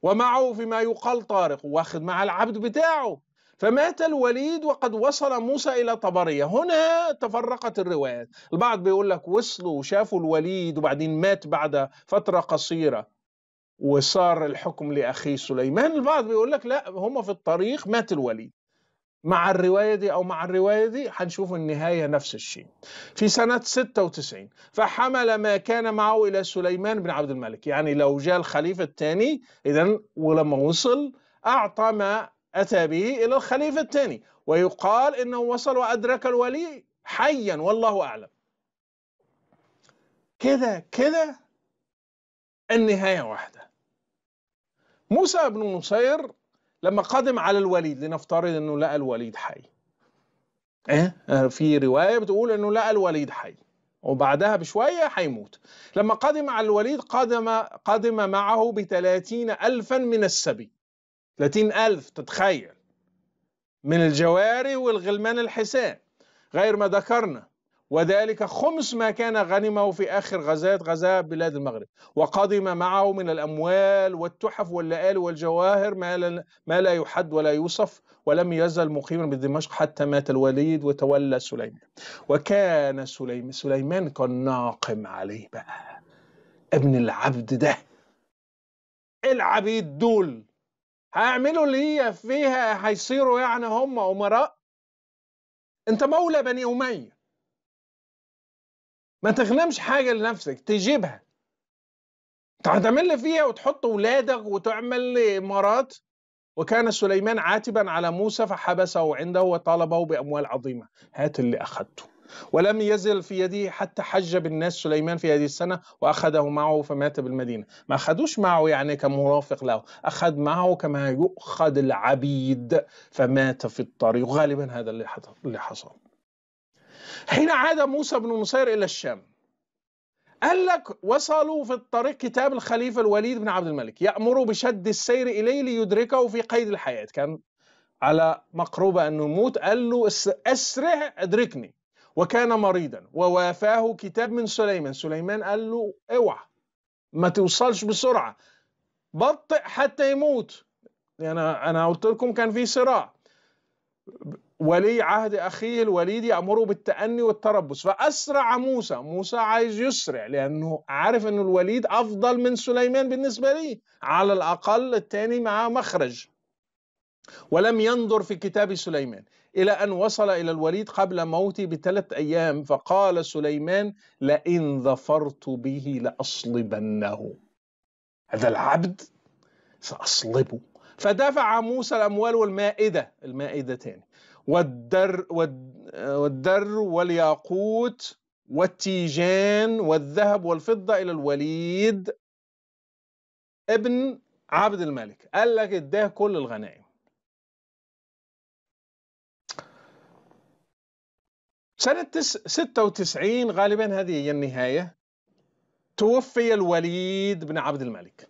ومعه فيما يقال طارق واخد مع العبد بتاعه فمات الوليد وقد وصل موسى إلى طبرية هنا تفرقت الروايات البعض بيقول لك وصلوا وشافوا الوليد وبعدين مات بعد فترة قصيرة وصار الحكم لأخيه سليمان البعض بيقول لك لا هم في الطريق مات الوليد مع الرواية دي أو مع الرواية دي هنشوف النهاية نفس الشيء في سنة 96 فحمل ما كان معه إلى سليمان بن عبد الملك يعني لو جاء الخليفة الثاني إذا ولما وصل أعطى ما أتى به إلى الخليفة الثاني ويقال إنه وصل وأدرك الولي حيا والله أعلم كذا كذا النهاية واحدة موسى بن نصير لما قدم على الوليد لنفترض انه لقى الوليد حي ايه آه، في روايه بتقول انه لقى الوليد حي وبعدها بشويه هيموت لما قدم على الوليد قدم قدم معه ب الفا من السبي 30000 الف تتخيل من الجواري والغلمان الحسان غير ما ذكرنا وذلك خمس ما كان غنمه في آخر غزاة غزاة بلاد المغرب وقدم معه من الأموال والتحف واللآل والجواهر ما لا, ما لا يحد ولا يوصف ولم يزل مقيما بدمشق حتى مات الوليد وتولى سليمان وكان سليمان سليمان كان ناقم عليه بقى ابن العبد ده العبيد دول هيعملوا اللي هي فيها هيصيروا يعني هم أمراء انت مولى بني أمية ما تغنمش حاجه لنفسك تجيبها تعتمل لي فيها وتحط ولادك وتعمل مرات وكان سليمان عاتبا على موسى فحبسه عنده وطالبه باموال عظيمه هات اللي اخذته ولم يزل في يده حتى حج بالناس سليمان في هذه السنه واخذه معه فمات بالمدينه ما اخذوش معه يعني كمرافق له اخذ معه كما يؤخذ العبيد فمات في الطريق غالبا هذا اللي حصل حين عاد موسى بن نصير إلى الشام قال لك وصلوا في الطريق كتاب الخليفة الوليد بن عبد الملك يأمر بشد السير إليه ليدركه في قيد الحياة كان على مقربة أنه يموت قال له أسرع أدركني وكان مريضا ووافاه كتاب من سليمان سليمان قال له اوعى ما توصلش بسرعة بطئ حتى يموت يعني أنا قلت لكم كان في صراع ولي عهد أخيه الوليد يأمره بالتأني والتربص فأسرع موسى موسى عايز يسرع لأنه عارف أن الوليد أفضل من سليمان بالنسبة ليه على الأقل التاني معاه مخرج ولم ينظر في كتاب سليمان إلى أن وصل إلى الوليد قبل موته بثلاث أيام فقال سليمان لئن ظفرت به لأصلبنه هذا العبد سأصلبه فدفع موسى الأموال والمائدة المائدة تاني والدر والدر والياقوت والتيجان والذهب والفضة إلى الوليد ابن عبد الملك قال لك اداه كل الغنائم سنة 96 غالبا هذه هي النهاية توفي الوليد بن عبد الملك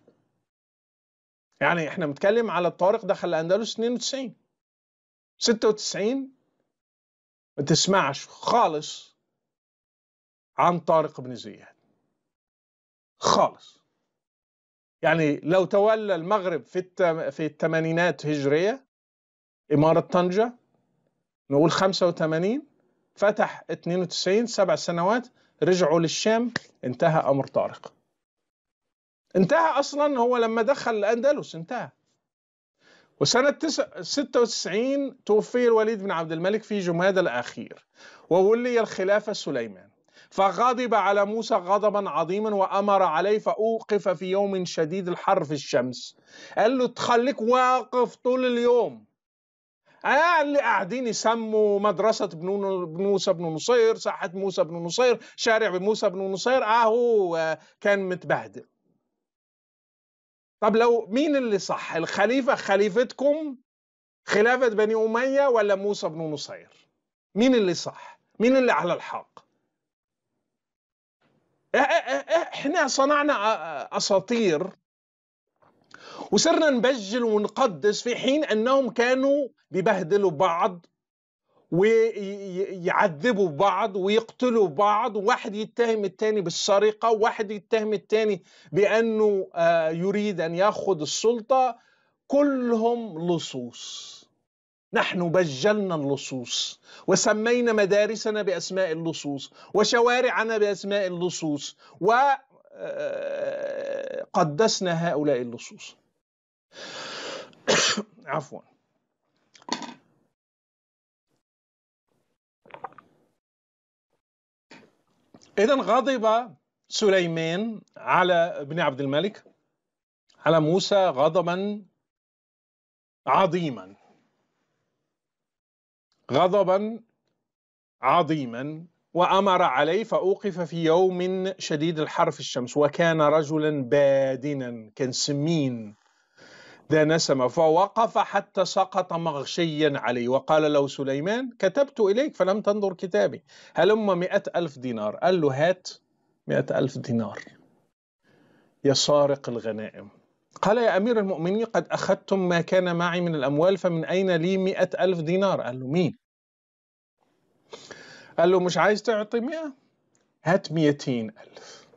يعني احنا بنتكلم على الطارق دخل الأندلس 92 96 ما تسمعش خالص عن طارق بن زياد خالص يعني لو تولى المغرب في التم... في الثمانينات هجرية إمارة طنجة نقول 85 فتح 92 سبع سنوات رجعوا للشام انتهى أمر طارق انتهى أصلا هو لما دخل الأندلس انتهى وسنة 96 توفي الوليد بن عبد الملك في جمادى الأخير وولي الخلافة سليمان فغضب على موسى غضبا عظيما وأمر عليه فأوقف في يوم شديد الحر في الشمس قال له تخليك واقف طول اليوم اللي قاعدين يسموا مدرسة بن موسى بن نصير ساحة موسى بن نصير شارع موسى بن نصير أهو آه، كان متبهدل طب لو مين اللي صح الخليفة خليفتكم خلافة بني أمية ولا موسى بن نصير مين اللي صح مين اللي على الحق احنا صنعنا اساطير وصرنا نبجل ونقدس في حين انهم كانوا بيبهدلوا بعض ويعذبوا بعض ويقتلوا بعض واحد يتهم الثاني بالسرقة واحد يتهم الثاني بأنه آه، يريد أن يأخذ السلطة كلهم لصوص نحن بجلنا اللصوص وسمينا مدارسنا بأسماء اللصوص وشوارعنا بأسماء اللصوص وقدسنا آه، هؤلاء اللصوص [COUGHS] عفواً إذا غضب سليمان على ابن عبد الملك على موسى غضبا عظيما غضبا عظيما وأمر عليه فأوقف في يوم شديد الحر في الشمس وكان رجلا بادنا كان سمين نسمة فوقف حتى سقط مغشيا عليه وقال له سليمان كتبت إليك فلم تنظر كتابي أم مئة ألف دينار قال له هات مئة ألف دينار سارق الغنائم قال يا أمير المؤمنين قد أخذتم ما كان معي من الأموال فمن أين لي مئة ألف دينار قال له مين قال له مش عايز تعطي مئة هات مئتين ألف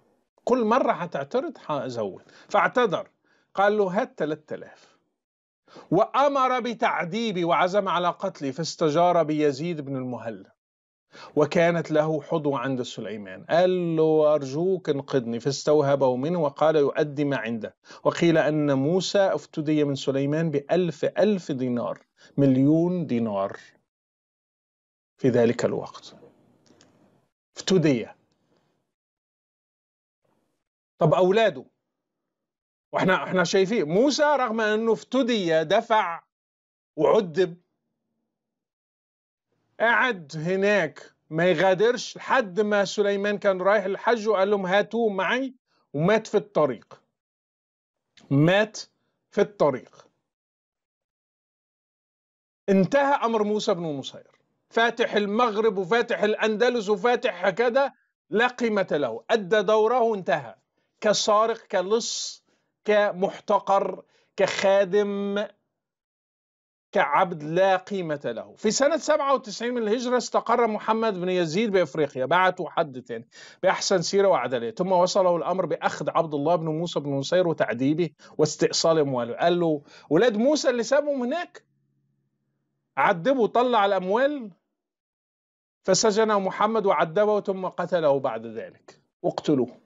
كل مرة هتعترض هزود فاعتذر قال له هات 3000 وأمر بتعذيبي وعزم على قتلي فاستجار بيزيد بن المهلب وكانت له حظوة عند سليمان قال له أرجوك انقذني فاستوهبه منه وقال يؤدي ما عنده وقيل أن موسى افتدي من سليمان بألف ألف دينار مليون دينار في ذلك الوقت افتدي طب أولاده واحنا احنا شايفين موسى رغم انه افتدي دفع وعذب قعد هناك ما يغادرش لحد ما سليمان كان رايح الحج وقال لهم هاتوه معي ومات في الطريق مات في الطريق انتهى امر موسى بن نصير فاتح المغرب وفاتح الاندلس وفاتح هكذا لا قيمه له ادى دوره وانتهى كسارق كلص كمحتقر كخادم كعبد لا قيمة له في سنة 97 من الهجرة استقر محمد بن يزيد بإفريقيا بعثوا حد تاني بأحسن سيرة وعدالة ثم وصله الأمر بأخذ عبد الله بن موسى بن نصير وتعذيبه واستئصال أمواله قال له ولاد موسى اللي سابهم هناك عذبه طلع الأموال فسجنه محمد وعذبه ثم قتله بعد ذلك اقتلوه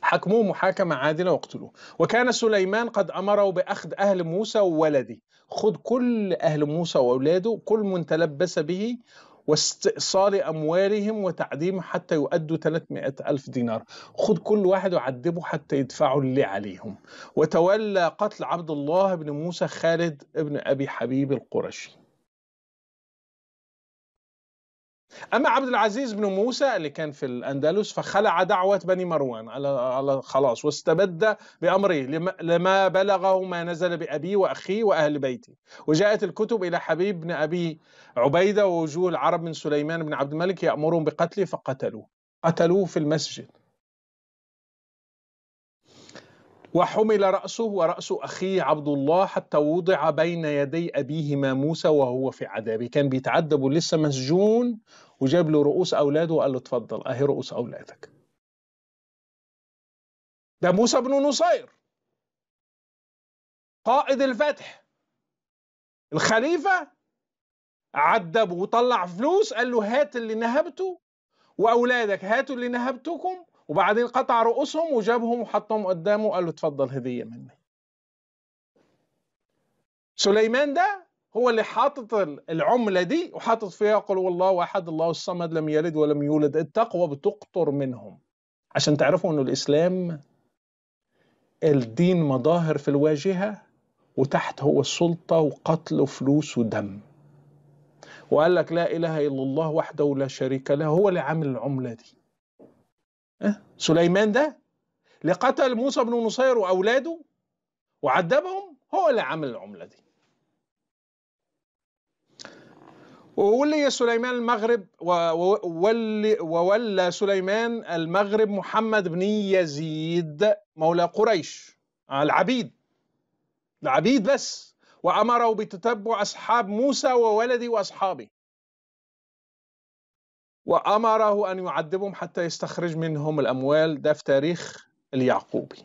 حكموا محاكمة عادلة واقتلوه وكان سليمان قد أمره بأخذ أهل موسى وولده خذ كل أهل موسى وأولاده كل من تلبس به واستئصال أموالهم وتعديم حتى يؤدوا 300 ألف دينار خذ كل واحد وعذبه حتى يدفعوا اللي عليهم وتولى قتل عبد الله بن موسى خالد بن أبي حبيب القرشي أما عبد العزيز بن موسى اللي كان في الأندلس فخلع دعوة بني مروان على على خلاص واستبد بأمره لما بلغه ما نزل بأبيه وأخيه وأهل بيتي وجاءت الكتب إلى حبيب بن أبي عبيدة ووجوه العرب من سليمان بن عبد الملك يأمرهم بقتله فقتلوه قتلوه في المسجد وحمل رأسه ورأس أخيه عبد الله حتى وضع بين يدي أبيهما موسى وهو في عذابه كان بيتعذب ولسه مسجون وجاب له رؤوس أولاده وقال له اتفضل أهي رؤوس أولادك ده موسى بن نصير قائد الفتح الخليفة عدبه وطلع فلوس قال له هات اللي نهبته وأولادك هاتوا اللي نهبتكم وبعدين قطع رؤوسهم وجابهم وحطهم قدامه وقال له اتفضل هدية مني سليمان ده هو اللي حاطط العملة دي وحاطط فيها قل والله أحد الله الصمد لم يلد ولم يولد التقوى بتقطر منهم عشان تعرفوا أنه الإسلام الدين مظاهر في الواجهة وتحت هو السلطة وقتل وفلوس ودم وقال لك لا إله إلا الله وحده لا شريك له هو اللي عامل العملة دي إيه؟ سليمان ده اللي قتل موسى بن نصير واولاده وعذبهم هو اللي عمل العمله دي وولي سليمان المغرب وولي, وولى سليمان المغرب محمد بن يزيد مولى قريش العبيد العبيد بس وأمره بتتبع أصحاب موسى وولدي وأصحابي وأمره أن يعذبهم حتى يستخرج منهم الأموال ده في تاريخ اليعقوبي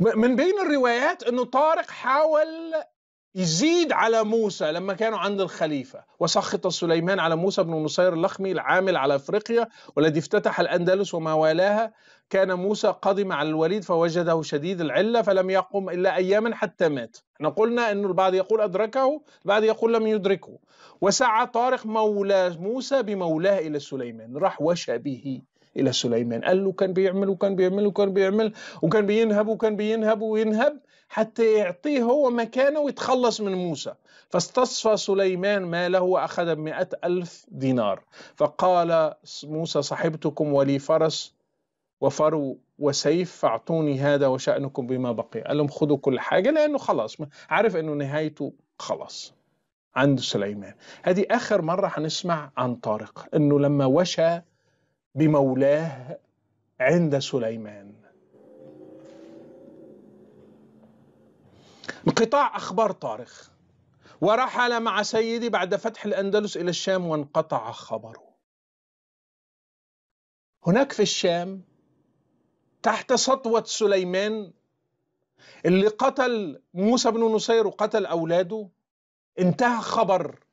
من بين الروايات أنه طارق حاول يزيد على موسى لما كانوا عند الخليفة وسخط سليمان على موسى بن نصير اللخمي العامل على أفريقيا والذي افتتح الأندلس وما والاها كان موسى قدم على الوليد فوجده شديد العلة فلم يقم إلا أياما حتى مات احنا قلنا أن البعض يقول أدركه البعض يقول لم يدركه وسعى طارق مولى موسى بمولاه إلى سليمان راح وشى به إلى سليمان قال له كان بيعمل وكان بيعمل وكان بيعمل وكان بينهب وكان بينهب وينهب حتى يعطيه هو مكانه ويتخلص من موسى فاستصفى سليمان ماله وأخذ مئة ألف دينار فقال موسى صاحبتكم ولي فرس وفرو وسيف فاعطوني هذا وشأنكم بما بقي قال لهم خذوا كل حاجة لأنه خلاص عارف أنه نهايته خلاص عند سليمان هذه آخر مرة هنسمع عن طارق أنه لما وشى بمولاه عند سليمان انقطاع أخبار طارق ورحل مع سيدي بعد فتح الأندلس إلى الشام وانقطع خبره هناك في الشام تحت سطوة سليمان اللي قتل موسى بن نصير وقتل أولاده انتهى خبر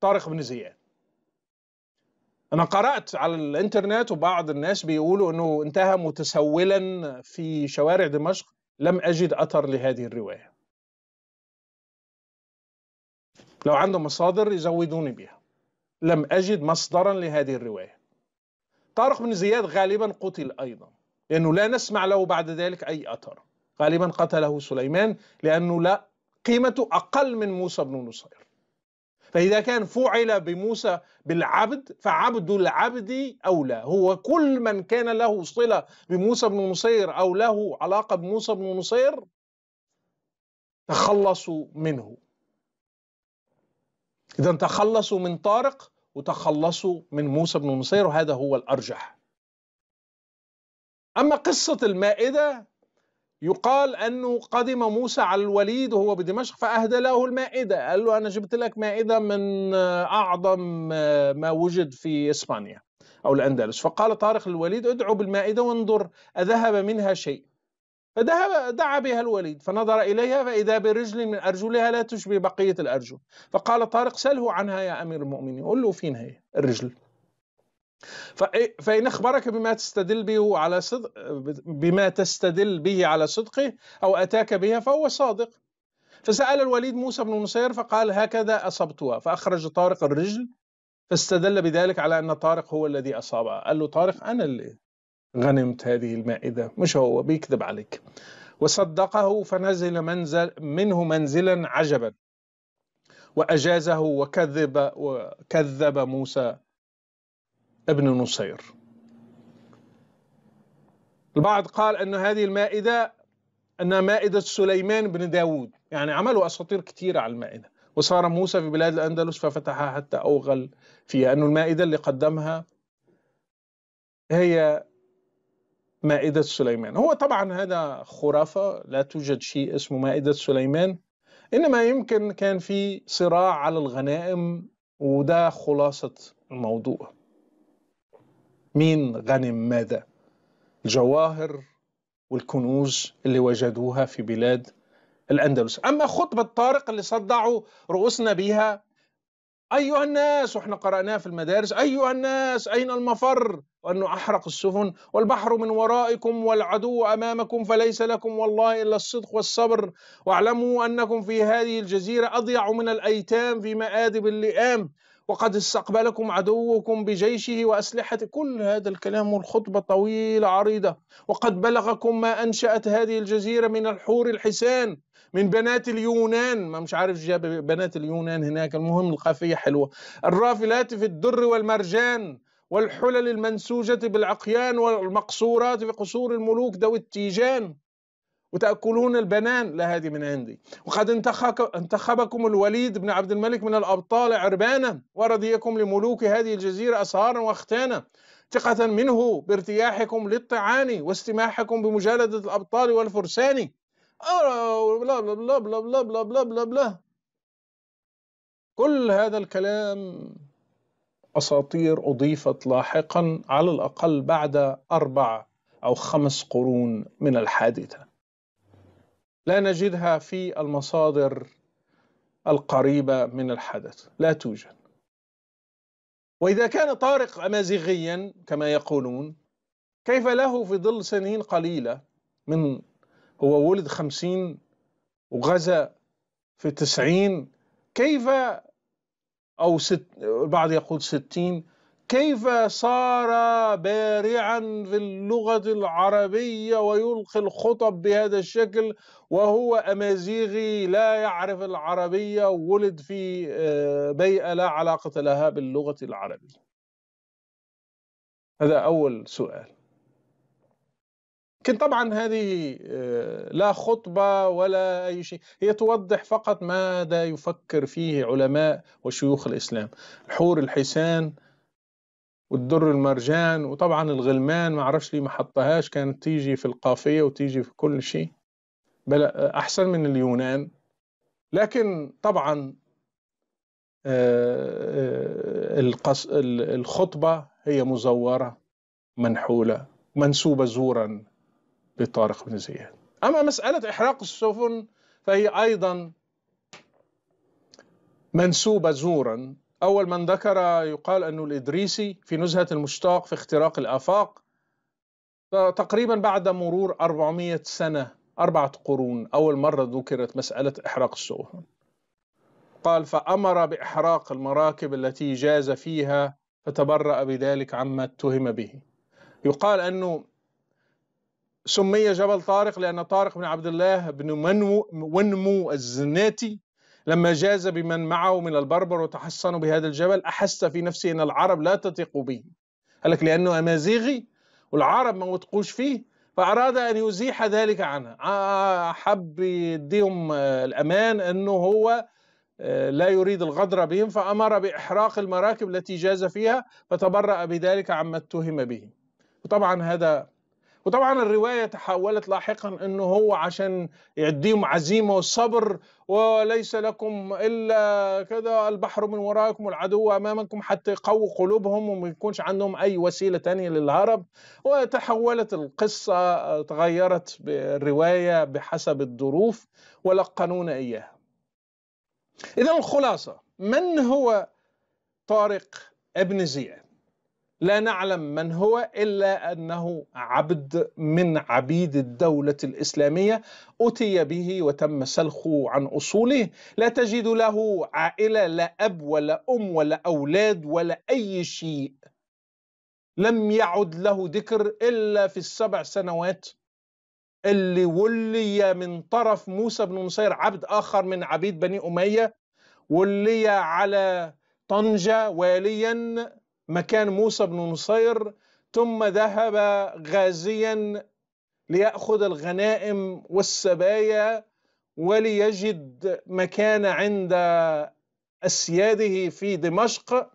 طارق بن زياد أنا قرأت على الإنترنت وبعض الناس بيقولوا أنه انتهى متسولا في شوارع دمشق لم أجد أثر لهذه الرواية لو عندهم مصادر يزودوني بها لم أجد مصدرا لهذه الرواية طارق بن زياد غالبا قتل أيضا لأنه لا نسمع له بعد ذلك أي أثر غالبا قتله سليمان لأنه لا قيمته أقل من موسى بن نصير فإذا كان فعل بموسى بالعبد فعبد العبد أولى هو كل من كان له صلة بموسى بن نصير أو له علاقة بموسى بن نصير تخلصوا منه إذا تخلصوا من طارق وتخلصوا من موسى بن نصير وهذا هو الأرجح أما قصة المائدة يقال أنه قدم موسى على الوليد وهو بدمشق فأهدى له المائدة قال له أنا جبت لك مائدة من أعظم ما وجد في إسبانيا أو الأندلس فقال طارق للوليد ادعو بالمائدة وانظر أذهب منها شيء فذهب دعا بها الوليد فنظر إليها فإذا برجل من أرجلها لا تشبه بقية الأرجل فقال طارق سله عنها يا أمير المؤمنين قل له فين هي الرجل فإن أخبرك بما تستدل به على صدق بما تستدل به على صدقه أو أتاك بها فهو صادق فسأل الوليد موسى بن نصير فقال هكذا أصبتها فأخرج طارق الرجل فاستدل بذلك على أن طارق هو الذي أصابها قال له طارق أنا اللي غنمت هذه المائدة مش هو بيكذب عليك وصدقه فنزل منزل منه منزلا عجبا وأجازه وكذب وكذب موسى ابن نصير البعض قال أن هذه المائدة أنها مائدة سليمان بن داود يعني عملوا أساطير كثيرة على المائدة وصار موسى في بلاد الأندلس ففتحها حتى أوغل فيها أن المائدة اللي قدمها هي مائدة سليمان هو طبعا هذا خرافة لا توجد شيء اسمه مائدة سليمان إنما يمكن كان في صراع على الغنائم وده خلاصة الموضوع مين غنم ماذا الجواهر والكنوز اللي وجدوها في بلاد الأندلس أما خطبة طارق اللي صدعوا رؤوسنا بها أيها الناس وإحنا قرأناها في المدارس أيها الناس أين المفر وأنه أحرق السفن والبحر من ورائكم والعدو أمامكم فليس لكم والله إلا الصدق والصبر واعلموا أنكم في هذه الجزيرة أضيع من الأيتام في مآدب اللئام وقد استقبلكم عدوكم بجيشه وأسلحته كل هذا الكلام والخطبة طويلة عريضة وقد بلغكم ما أنشأت هذه الجزيرة من الحور الحسان من بنات اليونان ما مش عارف جاب بنات اليونان هناك المهم القافية حلوة الرافلات في الدر والمرجان والحلل المنسوجة بالعقيان والمقصورات في قصور الملوك ذوي التيجان وتأكلون البنان لا هذه من عندي وقد انتخبكم الوليد بن عبد الملك من الأبطال عربانا ورضيكم لملوك هذه الجزيرة أسهارا واختانا ثقة منه بارتياحكم للطعان واستماحكم بمجالدة الأبطال والفرسان بلا بلا بلا بلا بلا بلا بلا بلا بلا كل هذا الكلام أساطير أضيفت لاحقا على الأقل بعد أربع أو خمس قرون من الحادثة لا نجدها في المصادر القريبة من الحدث لا توجد وإذا كان طارق أمازيغيا كما يقولون كيف له في ظل سنين قليلة من هو ولد خمسين وغزا في التسعين كيف أو ست بعض يقول ستين كيف صار بارعا في اللغة العربية ويلقي الخطب بهذا الشكل وهو أمازيغي لا يعرف العربية ولد في آه، بيئة لا علاقة لها باللغة العربية هذا أول سؤال لكن طبعا هذه آه، لا خطبة ولا أي شيء هي توضح فقط ماذا يفكر فيه علماء وشيوخ الإسلام حور الحسان والدر المرجان وطبعا الغلمان ما اعرفش ليه ما حطهاش كانت تيجي في القافيه وتيجي في كل شيء بل احسن من اليونان لكن طبعا آه، آه، الخطبه هي مزوره منحوله منسوبه زورا لطارق بن زياد اما مساله احراق السفن فهي ايضا منسوبه زورا أول من ذكر يقال أنه الإدريسي في نزهة المشتاق في اختراق الآفاق تقريبا بعد مرور 400 سنة أربعة قرون أول مرة ذكرت مسألة إحراق السفن قال فأمر بإحراق المراكب التي جاز فيها فتبرأ بذلك عما اتهم به يقال أنه سمي جبل طارق لأن طارق بن عبد الله بن منمو, منمو الزناتي لما جاز بمن معه من البربر وتحصنوا بهذا الجبل أحس في نفسه أن العرب لا تثق به قال لك لأنه أمازيغي والعرب ما وثقوش فيه فأراد أن يزيح ذلك عنها آه، حب يديهم آه، الأمان أنه هو آه، لا يريد الغدر بهم فأمر بإحراق المراكب التي جاز فيها فتبرأ بذلك عما اتهم به وطبعا هذا وطبعا الرواية تحولت لاحقا أنه هو عشان يديهم عزيمة والصبر وليس لكم إلا كذا البحر من ورائكم والعدو أمامكم حتى يقووا قلوبهم وما يكونش عندهم أي وسيلة تانية للهرب وتحولت القصة تغيرت الرواية بحسب الظروف ولا قانون إياها إذا الخلاصة من هو طارق ابن زياد لا نعلم من هو إلا أنه عبد من عبيد الدولة الإسلامية أتي به وتم سلخه عن أصوله لا تجد له عائلة لا أب ولا أم ولا أولاد ولا أي شيء لم يعد له ذكر إلا في السبع سنوات اللي ولي من طرف موسى بن نصير عبد آخر من عبيد بني أمية ولي على طنجة واليا مكان موسى بن نصير ثم ذهب غازيا ليأخذ الغنائم والسبايا وليجد مكان عند أسياده في دمشق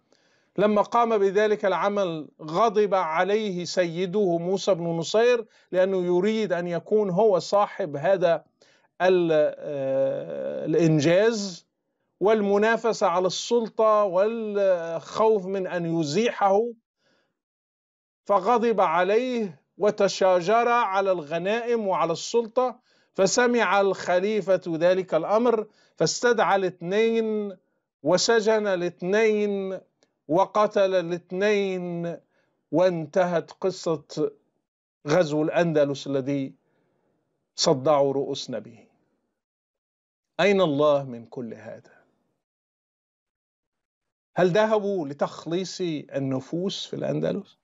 لما قام بذلك العمل غضب عليه سيده موسى بن نصير لأنه يريد أن يكون هو صاحب هذا آه، الإنجاز والمنافسه على السلطه والخوف من ان يزيحه فغضب عليه وتشاجر على الغنائم وعلى السلطه فسمع الخليفه ذلك الامر فاستدعى الاثنين وسجن الاثنين وقتل الاثنين وانتهت قصه غزو الاندلس الذي صدعوا رؤوسنا به اين الله من كل هذا هل ذهبوا لتخليص النفوس في الأندلس؟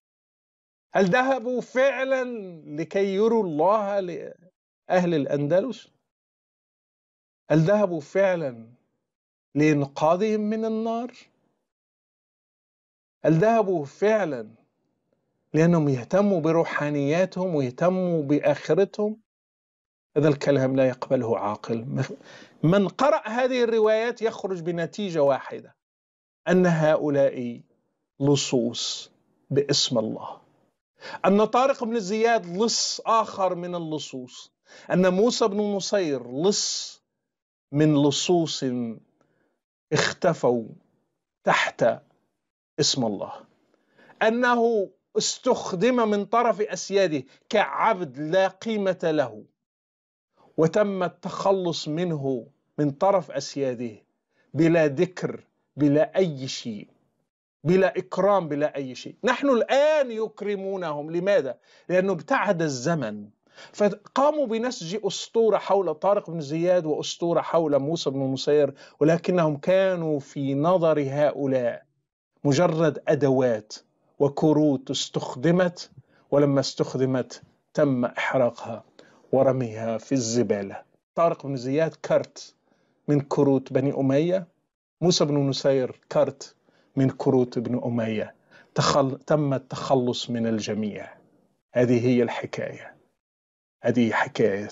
هل ذهبوا فعلا لكي يروا الله لأهل الأندلس؟ هل ذهبوا فعلا لإنقاذهم من النار؟ هل ذهبوا فعلا لأنهم يهتموا بروحانياتهم ويهتموا بآخرتهم؟ هذا الكلام لا يقبله عاقل من قرأ هذه الروايات يخرج بنتيجة واحدة أن هؤلاء لصوص باسم الله أن طارق بن زياد لص آخر من اللصوص أن موسى بن نصير لص من لصوص اختفوا تحت اسم الله أنه استخدم من طرف أسياده كعبد لا قيمة له وتم التخلص منه من طرف أسياده بلا ذكر بلا أي شيء بلا إكرام بلا أي شيء نحن الآن يكرمونهم لماذا؟ لأنه ابتعد الزمن فقاموا بنسج أسطورة حول طارق بن زياد وأسطورة حول موسى بن نصير ولكنهم كانوا في نظر هؤلاء مجرد أدوات وكروت استخدمت ولما استخدمت تم إحراقها ورميها في الزبالة طارق بن زياد كرت من كروت بني أمية موسى بن نسير كرت من كروت بن أمية تخل... تم التخلص من الجميع هذه هي الحكاية هذه حكاية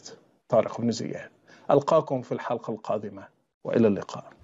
طارق بن زياد ألقاكم في الحلقة القادمة وإلى اللقاء